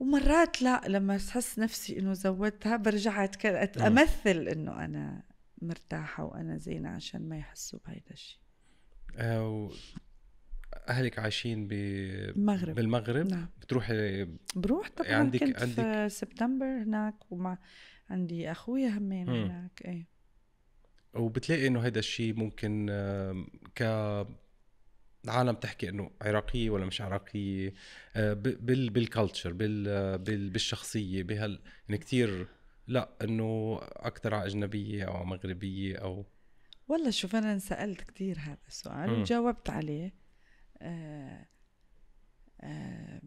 ومرات لا لما احس نفسي انه زودتها برجع نعم. امثل انه انا مرتاحه وانا زينه عشان ما يحسوا بهيدا الشيء أو آه، اهلك عايشين ب... بالمغرب بالمغرب نعم. بتروحي بروح طبعا عندك كنت عندك... في سبتمبر هناك ومع عندي اخويا همين هناك ايه وبتلاقي انه هذا الشيء ممكن ك العالم تحكي انه عراقيه ولا مش عراقيه آه، بال بالكلتشر بال بال بالشخصيه بهال يعني كثير لا انه اكثر على اجنبيه او مغربيه او والله شوف انا انسالت كثير هذا السؤال م. وجاوبت عليه آه آه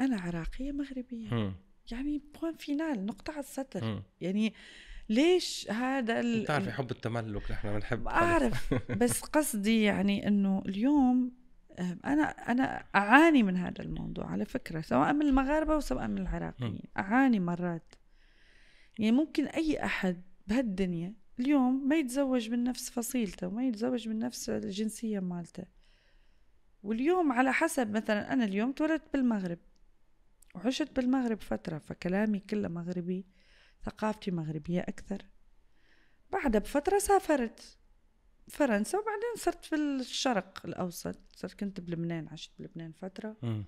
انا عراقيه مغربيه م. يعني بوان فينال نقطه على السطر م. يعني آه ليش هذا ال... بتعرفي حب التملك نحن بنحب بعرف بس قصدي يعني انه اليوم آه، انا انا اعاني من هذا الموضوع على فكره سواء من المغاربه وسواء من العراقيين اعاني مرات يعني ممكن اي احد بهالدنيا اليوم ما يتزوج من نفس فصيلته وما يتزوج من نفس الجنسيه مالته واليوم على حسب مثلا انا اليوم تولدت بالمغرب وعشت بالمغرب فتره فكلامي كله مغربي ثقافتي مغربية أكثر بعدها بفترة سافرت فرنسا وبعدين صرت في الشرق الأوسط صرت كنت بلبنان عشت بلبنان فترة م.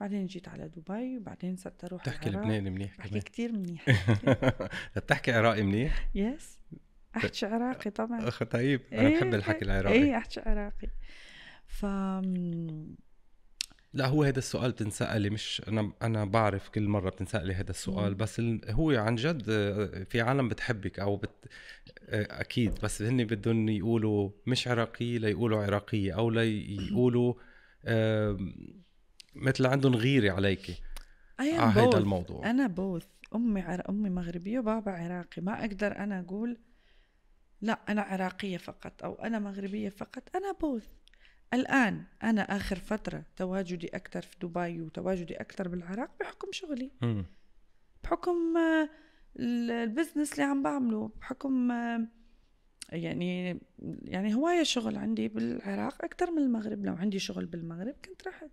بعدين جيت على دبي وبعدين صرت اروح بتحكي لبناني منيح بحكي كثير منيح بتحكي عراقي منيح؟ يس احكي عراقي طبعا طيب انا بحب إيه، الحكي إيه، العراقي اي احكي عراقي ف لا هو هذا السؤال بتنسألي مش انا انا بعرف كل مره بتنسألي هذا السؤال بس هو عن جد آه، في عالم بتحبك او بت آه، اكيد بس هن بدهم يقولوا مش عراقيه ليقولوا عراقيه او ليقولوا مثل عندهم غيره عليك على آه، هذا الموضوع انا بوث امي عر... امي مغربيه وبابا عراقي ما اقدر انا اقول لا انا عراقيه فقط او انا مغربيه فقط انا بوث الآن أنا آخر فترة تواجدي أكثر في دبي وتواجدي أكثر بالعراق بحكم شغلي بحكم آه، البزنس اللي عم بعمله بحكم آه، يعني يعني هواية شغل عندي بالعراق أكثر من المغرب لو عندي شغل بالمغرب كنت رحت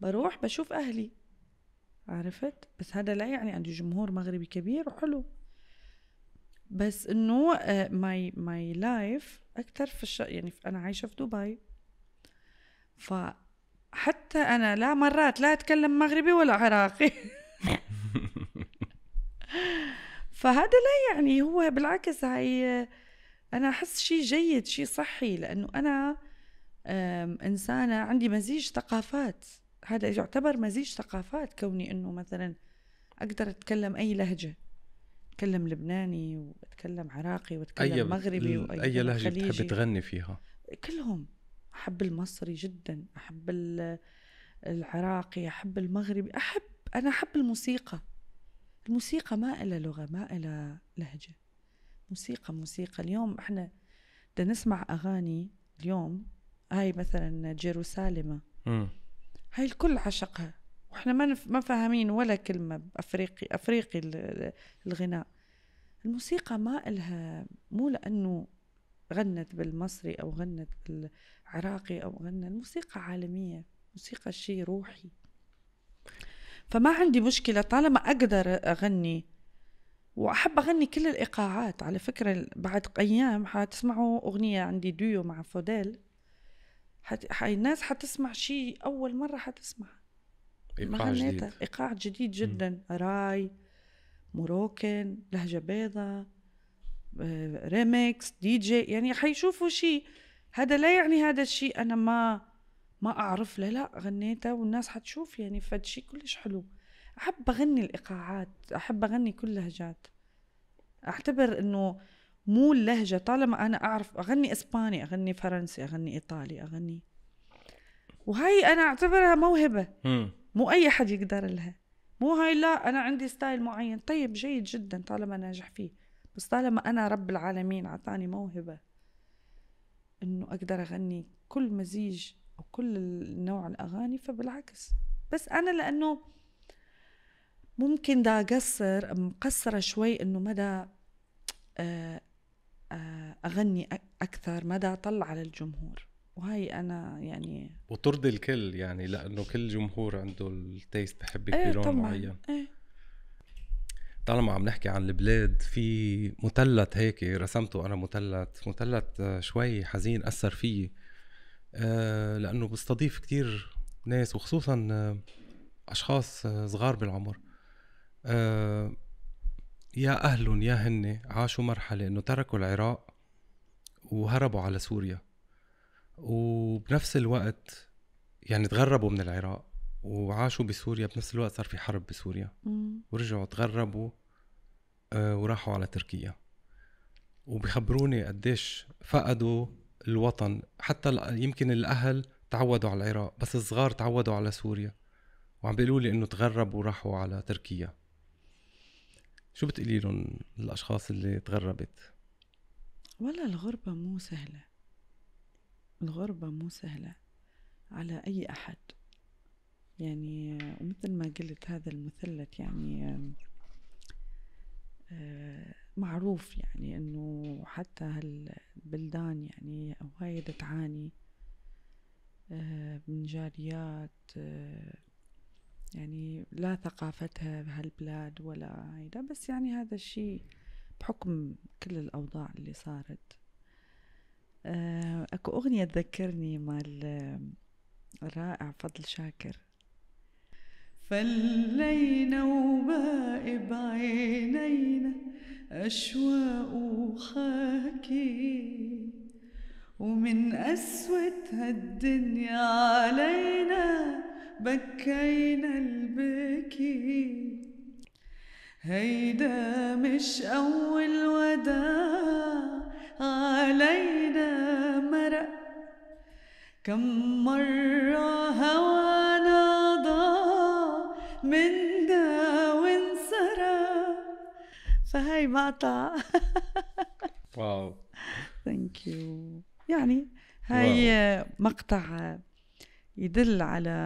بروح بشوف أهلي عرفت بس هذا لا يعني عندي جمهور مغربي كبير وحلو بس انه ماي ماي لايف اكثر في الش... يعني انا عايشه في دبي فحتى انا لا مرات لا اتكلم مغربي ولا عراقي فهذا لا يعني هو بالعكس هاي انا احس شيء جيد شيء صحي لانه انا انسانه عندي مزيج ثقافات هذا يعتبر مزيج ثقافات كوني انه مثلا اقدر اتكلم اي لهجه اتكلم لبناني واتكلم عراقي واتكلم أي مغربي واي اي لهجه بتحب تغني فيها كلهم أحب المصري جدا أحب العراقي أحب المغربي أحب أنا أحب الموسيقى الموسيقى ما إلها لغة ما إلها لهجة موسيقى موسيقى اليوم إحنا بدنا نسمع أغاني اليوم هاي مثلا جيروسالمة هاي الكل عشقها واحنا ما ما فاهمين ولا كلمه افريقي افريقي الغناء الموسيقى ما إلها مو لانه غنت بالمصري أو غنت بالعراقي أو غنت الموسيقى عالمية موسيقى شيء روحي فما عندي مشكلة طالما أقدر أغني وأحب أغني كل الإيقاعات على فكرة بعد أيام حتسمعوا أغنية عندي ديو مع فوديل حت... الناس حتسمع شيء أول مرة حتسمع إيقاع جديد إيقاع جديد جدا م. راي مروكن لهجة بيضاء ريميكس دي جي يعني حيشوفوا شيء هذا لا يعني هذا الشيء انا ما ما اعرف له لا غنيتها والناس حتشوف يعني فد شيء كلش حلو احب اغني الايقاعات احب اغني كل لهجات اعتبر انه مو اللهجة طالما أنا أعرف أغني إسباني أغني فرنسي أغني إيطالي أغني وهي أنا أعتبرها موهبة مو أي حد يقدر لها مو هاي لا أنا عندي ستايل معين طيب جيد جدا طالما ناجح فيه بس طالما أنا رب العالمين عطاني موهبة إنه أقدر أغني كل مزيج أو كل نوع الأغاني فبالعكس بس أنا لأنه ممكن دا أقصر مقصرة شوي إنه مدى آه، آه، أغني أكثر مدى أطلع على الجمهور وهي انا يعني وترضي الكل يعني لانه كل جمهور عنده التيست بحب ايه لون معين ايه طالما عم نحكي عن البلاد في مثلث هيك رسمته انا مثلث مثلث آه، شوي حزين اثر فيي آه، لانه بستضيف كتير ناس وخصوصا آه، اشخاص صغار بالعمر يا اهلهم يا هن عاشوا مرحله انه تركوا العراق وهربوا على سوريا وبنفس الوقت يعني تغربوا من العراق وعاشوا بسوريا بنفس الوقت صار في حرب بسوريا ورجعوا تغربوا آه، وراحوا على تركيا وبخبروني قديش فقدوا الوطن حتى يمكن الاهل تعودوا على العراق بس الصغار تعودوا على سوريا وعم بيقولوا لي انه تغربوا وراحوا على تركيا شو بتقولي لهم الاشخاص اللي تغربت والله الغربة مو سهلة الغربة مو سهلة على أي أحد يعني ومثل ما قلت هذا المثلث يعني آه، معروف يعني انه حتى هالبلدان يعني وايد تعاني آه، من جاليات آه، يعني لا ثقافتها بهالبلاد ولا هيدا بس يعني هذا الشيء بحكم كل الأوضاع اللي صارت أكو أغنية تذكرني مال الرائع فضل شاكر فلينا وباء بعينينا أشواق وخاكي ومن قسوة هالدنيا علينا بكينا البكي هيدا مش أول وداع علينا مرق كم مرة هوا فهاي مقطع واو ثانك يو يعني هاي مقطع يدل على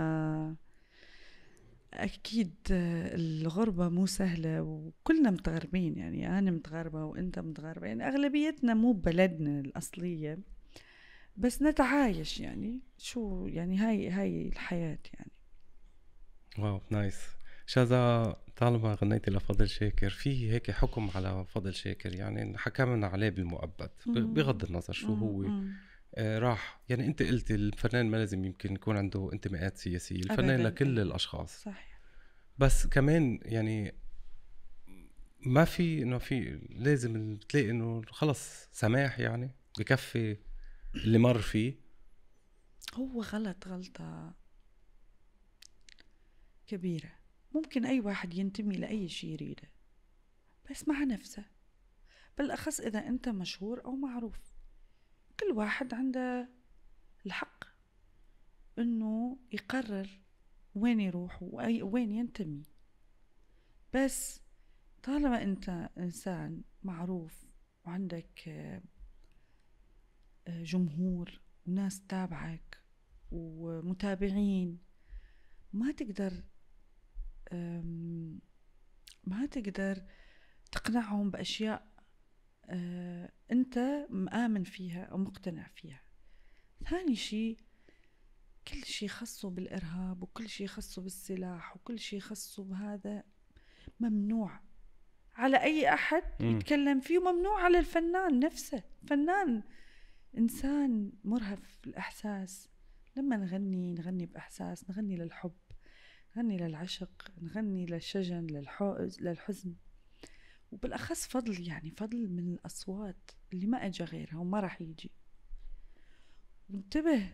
اكيد الغربه مو سهله وكلنا متغربين يعني انا متغربه وانت متغربه يعني اغلبيتنا مو ببلدنا الاصليه بس نتعايش يعني شو يعني هاي هاي الحياه يعني واو نايس شذا طالما غنيتي لفضل شاكر في هيك حكم على فضل شاكر يعني حكمنا عليه بالمؤبد بغض النظر شو هو آه، راح يعني انت قلتي الفنان ما لازم يمكن يكون عنده انتماءات سياسيه الفنان لكل الاشخاص صحيح بس كمان يعني ما في انه في لازم تلاقي انه خلص سماح يعني بكفي اللي مر فيه هو غلط غلطه كبيره ممكن أي واحد ينتمي لأي شي يريده بس مع نفسه بالأخص إذا أنت مشهور أو معروف كل واحد عنده الحق أنه يقرر وين يروح وين ينتمي بس طالما أنت إنسان معروف وعندك آه، جمهور وناس تابعك ومتابعين ما تقدر ما تقدر تقنعهم بأشياء أه، أنت مآمن فيها أو مقتنع فيها ثاني شيء كل شيء خصه بالإرهاب وكل شيء خصه بالسلاح وكل شيء خصه بهذا ممنوع على أي أحد يتكلم فيه وممنوع على الفنان نفسه فنان إنسان مرهف الإحساس لما نغني نغني بإحساس نغني للحب نغني للعشق نغني للشجن للحوز للحزن وبالأخص فضل يعني فضل من الأصوات اللي ما اجى غيرها وما راح يجي وانتبه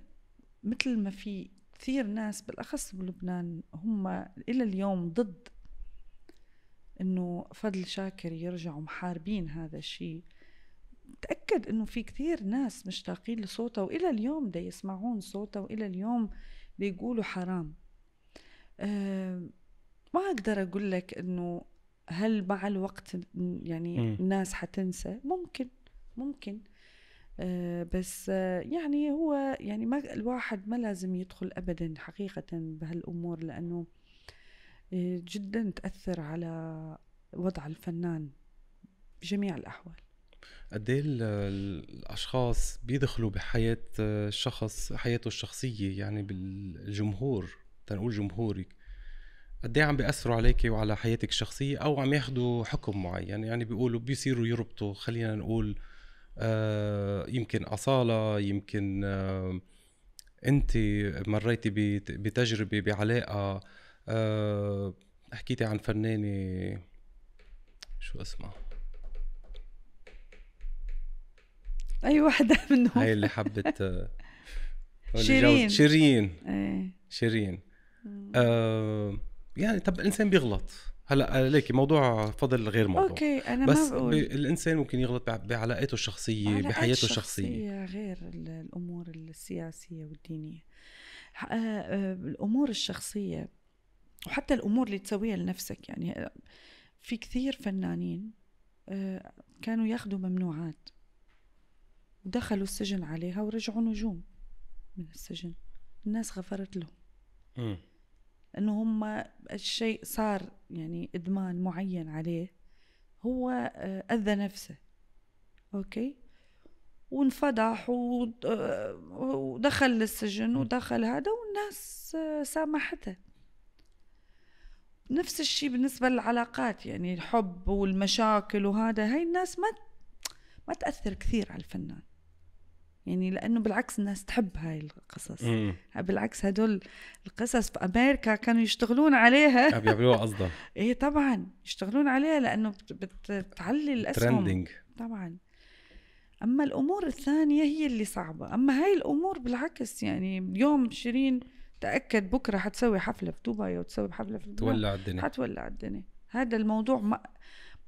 مثل ما في كثير ناس بالأخص بلبنان هم إلى اليوم ضد إنه فضل شاكر يرجعوا محاربين هذا الشيء تأكد إنه في كثير ناس مشتاقين لصوته وإلى اليوم دا يسمعون صوته وإلى اليوم بيقولوا حرام آه، ما اقدر اقول لك انه هل مع الوقت يعني الناس حتنسى ممكن ممكن آه، بس آه، يعني هو يعني ما الواحد ما لازم يدخل ابدا حقيقه بهالامور لانه جدا تاثر على وضع الفنان بجميع الاحوال قد ايه الاشخاص بيدخلوا بحياه الشخص حياته الشخصيه يعني بالجمهور تنقول جمهورك قد إيه عم بيأثروا عليك وعلى حياتك الشخصية أو عم ياخدوا حكم معين يعني بيقولوا بيصيروا يربطوا خلينا نقول آه يمكن أصالة يمكن آه أنت مريتي بتجربة بعلاقة آه حكيتي عن فنانة شو اسمها أي وحدة منهم هاي اللي حبت آه، شيرين شيرين ايه. شيرين آه يعني طب الانسان بيغلط هلا آه، ليكي موضوع فضل غير موضوع اوكي انا بس ما بقول. الانسان ممكن يغلط بعلاقاته الشخصيه علاقات بحياته الشخصيه غير الامور السياسيه والدينيه آه، آه، الامور الشخصيه وحتى الامور اللي تسويها لنفسك يعني في كثير فنانين كانوا ياخذوا ممنوعات ودخلوا السجن عليها ورجعوا نجوم من السجن الناس غفرت لهم انه هم الشيء صار يعني ادمان معين عليه هو آه، اذى نفسه اوكي وانفضح آه، ودخل للسجن ودخل هذا والناس آه، سامحته نفس الشيء بالنسبة للعلاقات يعني الحب والمشاكل وهذا هاي الناس ما ما تأثر كثير على الفنان يعني لانه بالعكس الناس تحب هاي القصص مم. بالعكس هدول القصص في امريكا كانوا يشتغلون عليها بيعملوها قصدا ايه طبعا يشتغلون عليها لانه بتعلي الاسهم ترندنج طبعا اما الامور الثانيه هي اللي صعبه اما هاي الامور بالعكس يعني اليوم شيرين تاكد بكره حتسوي حفله في دبي وتسوي حفله في دبي تولع الدنيا حتولع الدنيا هذا الموضوع ما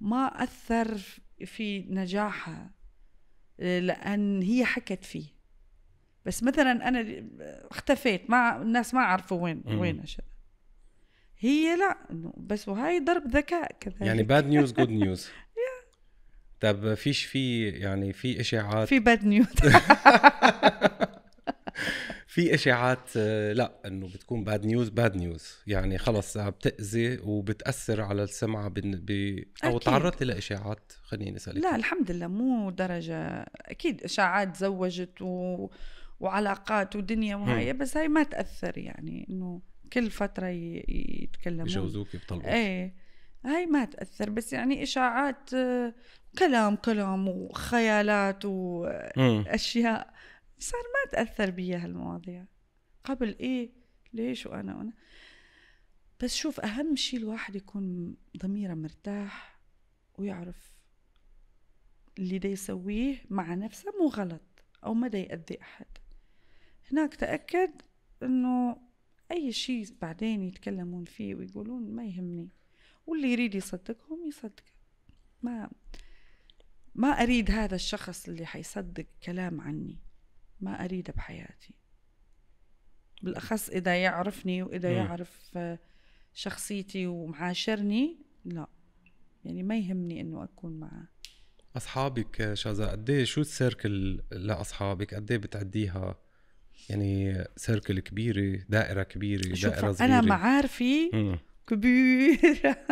ما اثر في نجاحها لان هي حكت فيه بس مثلا انا اختفيت ما الناس ما عرفوا وين م. وين أشد. هي لا بس وهاي ضرب ذكاء كذلك يعني باد نيوز جود نيوز طب فيش في يعني في اشاعات في باد نيوز في اشاعات آه، لا انه بتكون باد نيوز باد نيوز يعني خلص بتاذي وبتاثر على السمعه بن... ب... او تعرضت لاشاعات خليني اسالك لا الحمد لله مو درجه اكيد اشاعات زوجت و... وعلاقات ودنيا وهي بس هاي ما تاثر يعني انه كل فتره ي... يتكلموا يجوزوك يطلبوك ايه هاي ما تاثر بس يعني اشاعات آه، كلام كلام وخيالات واشياء صار ما تأثر بيا هالمواضيع قبل إيه ليش وأنا وأنا بس شوف أهم شيء الواحد يكون ضميره مرتاح ويعرف اللي دا يسويه مع نفسه مو غلط أو ما دا يأذي أحد هناك تأكد أنه أي شيء بعدين يتكلمون فيه ويقولون ما يهمني واللي يريد يصدقهم يصدق ما ما أريد هذا الشخص اللي حيصدق كلام عني ما أريده بحياتي بالأخص إذا يعرفني وإذا م. يعرف آه، شخصيتي ومعاشرني لا يعني ما يهمني إنه أكون معه أصحابك شازا قد إيه شو السيركل لأصحابك قد إيه بتعديها يعني سيركل كبيرة دائرة كبيرة دائرة صغيرة أنا معارفي كبيرة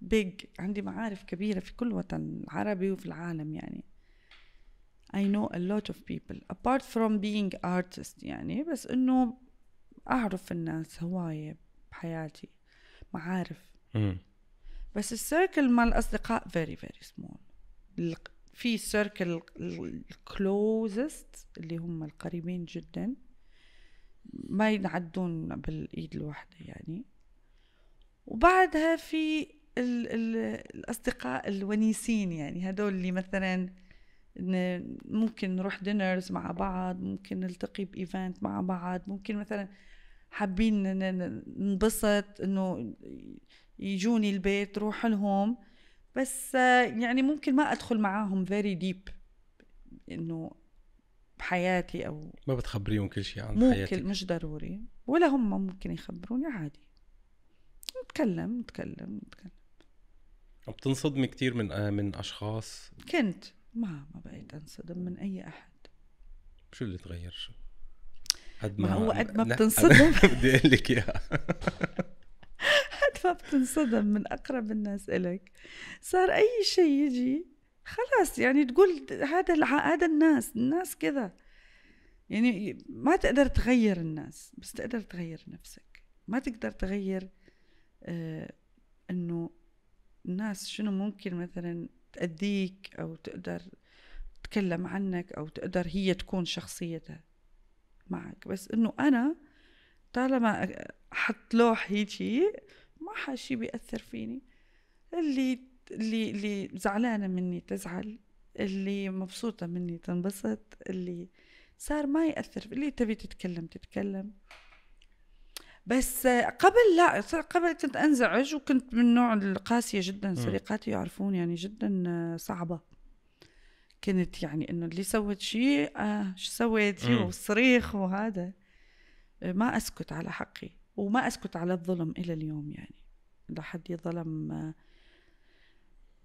بيج عندي معارف كبيرة في كل وطن عربي وفي العالم يعني I know a lot of people apart from being artist يعني بس إنه أعرف الناس هواية بحياتي معارف بس السيركل مع الأصدقاء very very small في سيركل الكلوزست اللي هم القريبين جدا ما ينعدون بالإيد الواحدة يعني وبعدها في ال ال الأصدقاء الونيسين يعني هدول اللي مثلا ممكن نروح دينرز مع بعض ممكن نلتقي بايفنت مع بعض ممكن مثلا حابين ننبسط انه يجوني البيت روح لهم بس يعني ممكن ما ادخل معاهم فيري ديب انه بحياتي او ما بتخبريهم كل شيء عن ممكن حياتك مش ضروري ولا هم ممكن يخبروني عادي نتكلم نتكلم نتكلم بتنصدمي كثير من آه، من اشخاص كنت ما ما بقيت انصدم من اي احد شو اللي تغير شو؟ قد ما, ما هو قد ما بتنصدم بدي اقول لك اياها قد ما بتنصدم من اقرب الناس إلك صار اي شيء يجي خلاص يعني تقول هذا الع... هذا الناس الناس كذا يعني ما تقدر تغير الناس بس تقدر تغير نفسك ما تقدر تغير آه انه الناس شنو ممكن مثلا تأذيك أو تقدر تتكلم عنك أو تقدر هي تكون شخصيتها معك بس إنه أنا طالما حط لوح هيجي ما حاشي بيأثر فيني اللي اللي اللي زعلانة مني تزعل اللي مبسوطة مني تنبسط اللي صار ما يأثر اللي تبي تتكلم تتكلم بس قبل لا قبل كنت انزعج وكنت من النوع القاسيه جدا صديقاتي يعرفون يعني جدا صعبه كنت يعني انه اللي سوت شيء آه شو سويت وصريخ وهذا ما اسكت على حقي وما اسكت على الظلم الى اليوم يعني اذا حد يظلم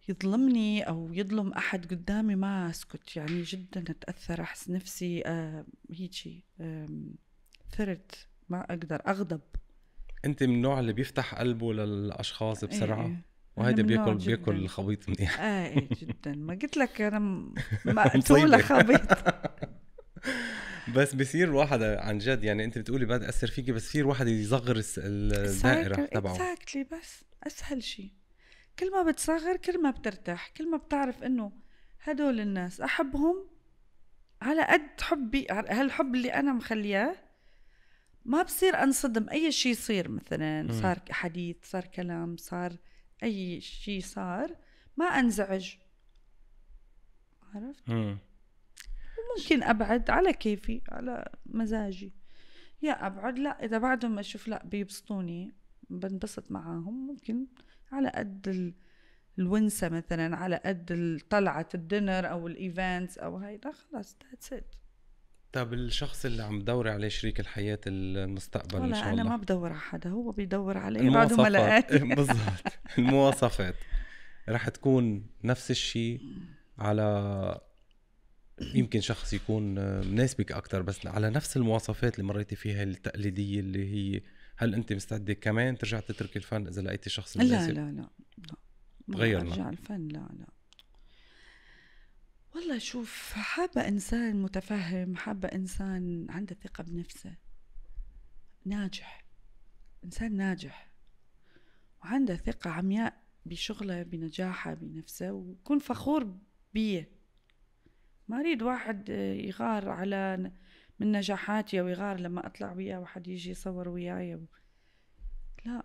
يظلمني او يظلم احد قدامي ما اسكت يعني جدا اتاثر احس نفسي آه هيجي ثرت ما اقدر اغضب انت من النوع اللي بيفتح قلبه للاشخاص بسرعه وهذا إيه، وهيدا بياكل بياكل الخبيط منيح آه، ايه جدا ما قلت لك انا مقتوله خبيط بس بصير واحد عن جد يعني انت بتقولي بعد اثر فيكي بس بصير واحد يصغر الدائره تبعه اكزاكتلي بس اسهل شيء كل ما بتصغر كل ما بترتاح كل ما بتعرف انه هدول الناس احبهم على قد حبي هالحب اللي انا مخلياه ما بصير انصدم اي شيء يصير مثلا صار حديث صار كلام صار اي شيء صار ما انزعج عرفت ممكن ابعد على كيفي على مزاجي يا ابعد لا اذا بعدهم اشوف لا بيبسطوني بنبسط معاهم ممكن على قد ال... الونسه مثلا على قد طلعه الدينر او الايفنتس او هيدا خلاص ذاتس ات طب الشخص اللي عم دوري عليه شريك الحياة المستقبل إن شاء الله أنا ما بدور على حدا هو بيدور علي بعده ما لقاني بالضبط المواصفات رح تكون نفس الشيء على يمكن شخص يكون مناسبك أكتر بس على نفس المواصفات اللي مريتي فيها التقليدية اللي هي هل أنت مستعدة كمان ترجع تترك الفن إذا لقيتي شخص مناسب؟ لا لا لا, لا. ما غيرنا أرجع الفن لا لا والله شوف حابة إنسان متفهم حابة إنسان عنده ثقة بنفسه ناجح إنسان ناجح وعنده ثقة عمياء بشغله بنجاحه بنفسه ويكون فخور بيه ما أريد واحد آه، يغار على من نجاحاتي ويغار لما أطلع وياه واحد يجي يصور وياي و... لا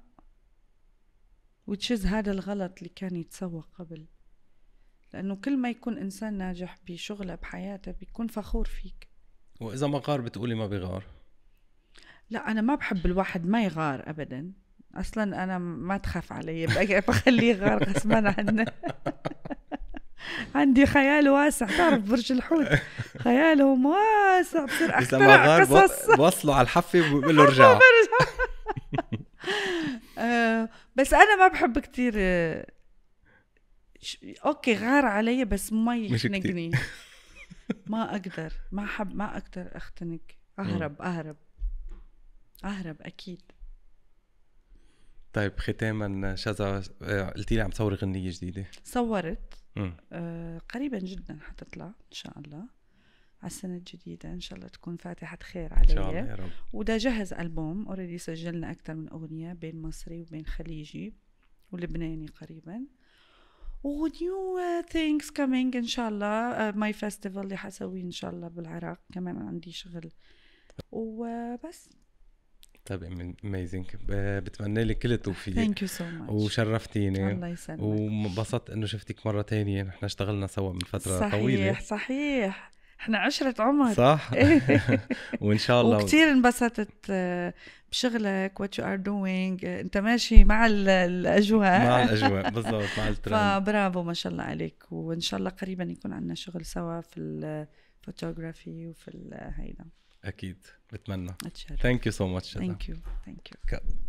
وتشز هذا الغلط اللي كان يتسوق قبل لأنه كل ما يكون إنسان ناجح بشغله بحياته بيكون فخور فيك وإذا ما غار بتقولي ما بيغار لا أنا ما بحب الواحد ما يغار أبدا أصلا أنا ما تخاف علي بخليه يغار غصبا عنه عندي خيال واسع تعرف برج الحوت خيالهم واسع بصير اذا ما قصص بوصلوا على الحفه بقول له ارجع آه، بس انا ما بحب كثير آه، اوكي غار علي بس ما يخنقني ما اقدر ما حب ما اقدر اختنق اهرب اهرب اهرب اكيد طيب ختاما شذا آه، قلتي لي عم تصوري غنيه جديده صورت آه قريبا جدا حتطلع ان شاء الله على السنة الجديدة إن شاء الله تكون فاتحة خير علي إن شاء الله يا رب ودا جهز ألبوم أوريدي سجلنا أكثر من أغنية بين مصري وبين خليجي ولبناني قريبا ونيو ثينكس كامينج ان شاء الله ماي فيستيفال اللي حسويه ان شاء الله بالعراق كمان عندي شغل وبس طيب اميزنج بتمنى لك كل التوفيق ثانك يو سو ماتش وشرفتيني الله يسلمك وانبسطت انه شفتك مره ثانيه نحن اشتغلنا سوا من فتره صحيح طويله صحيح صحيح احنا عشرة عمر صح وان شاء الله وكثير انبسطت آه، بشغلك وات يو ار دوينج انت ماشي مع الاجواء مع الاجواء بالضبط مع الترند فبرافو ما شاء الله عليك وان شاء الله قريبا يكون عندنا شغل سوا في الفوتوغرافي وفي هيدا اكيد بتمنى ثانك يو سو ماتش ثانك يو ثانك يو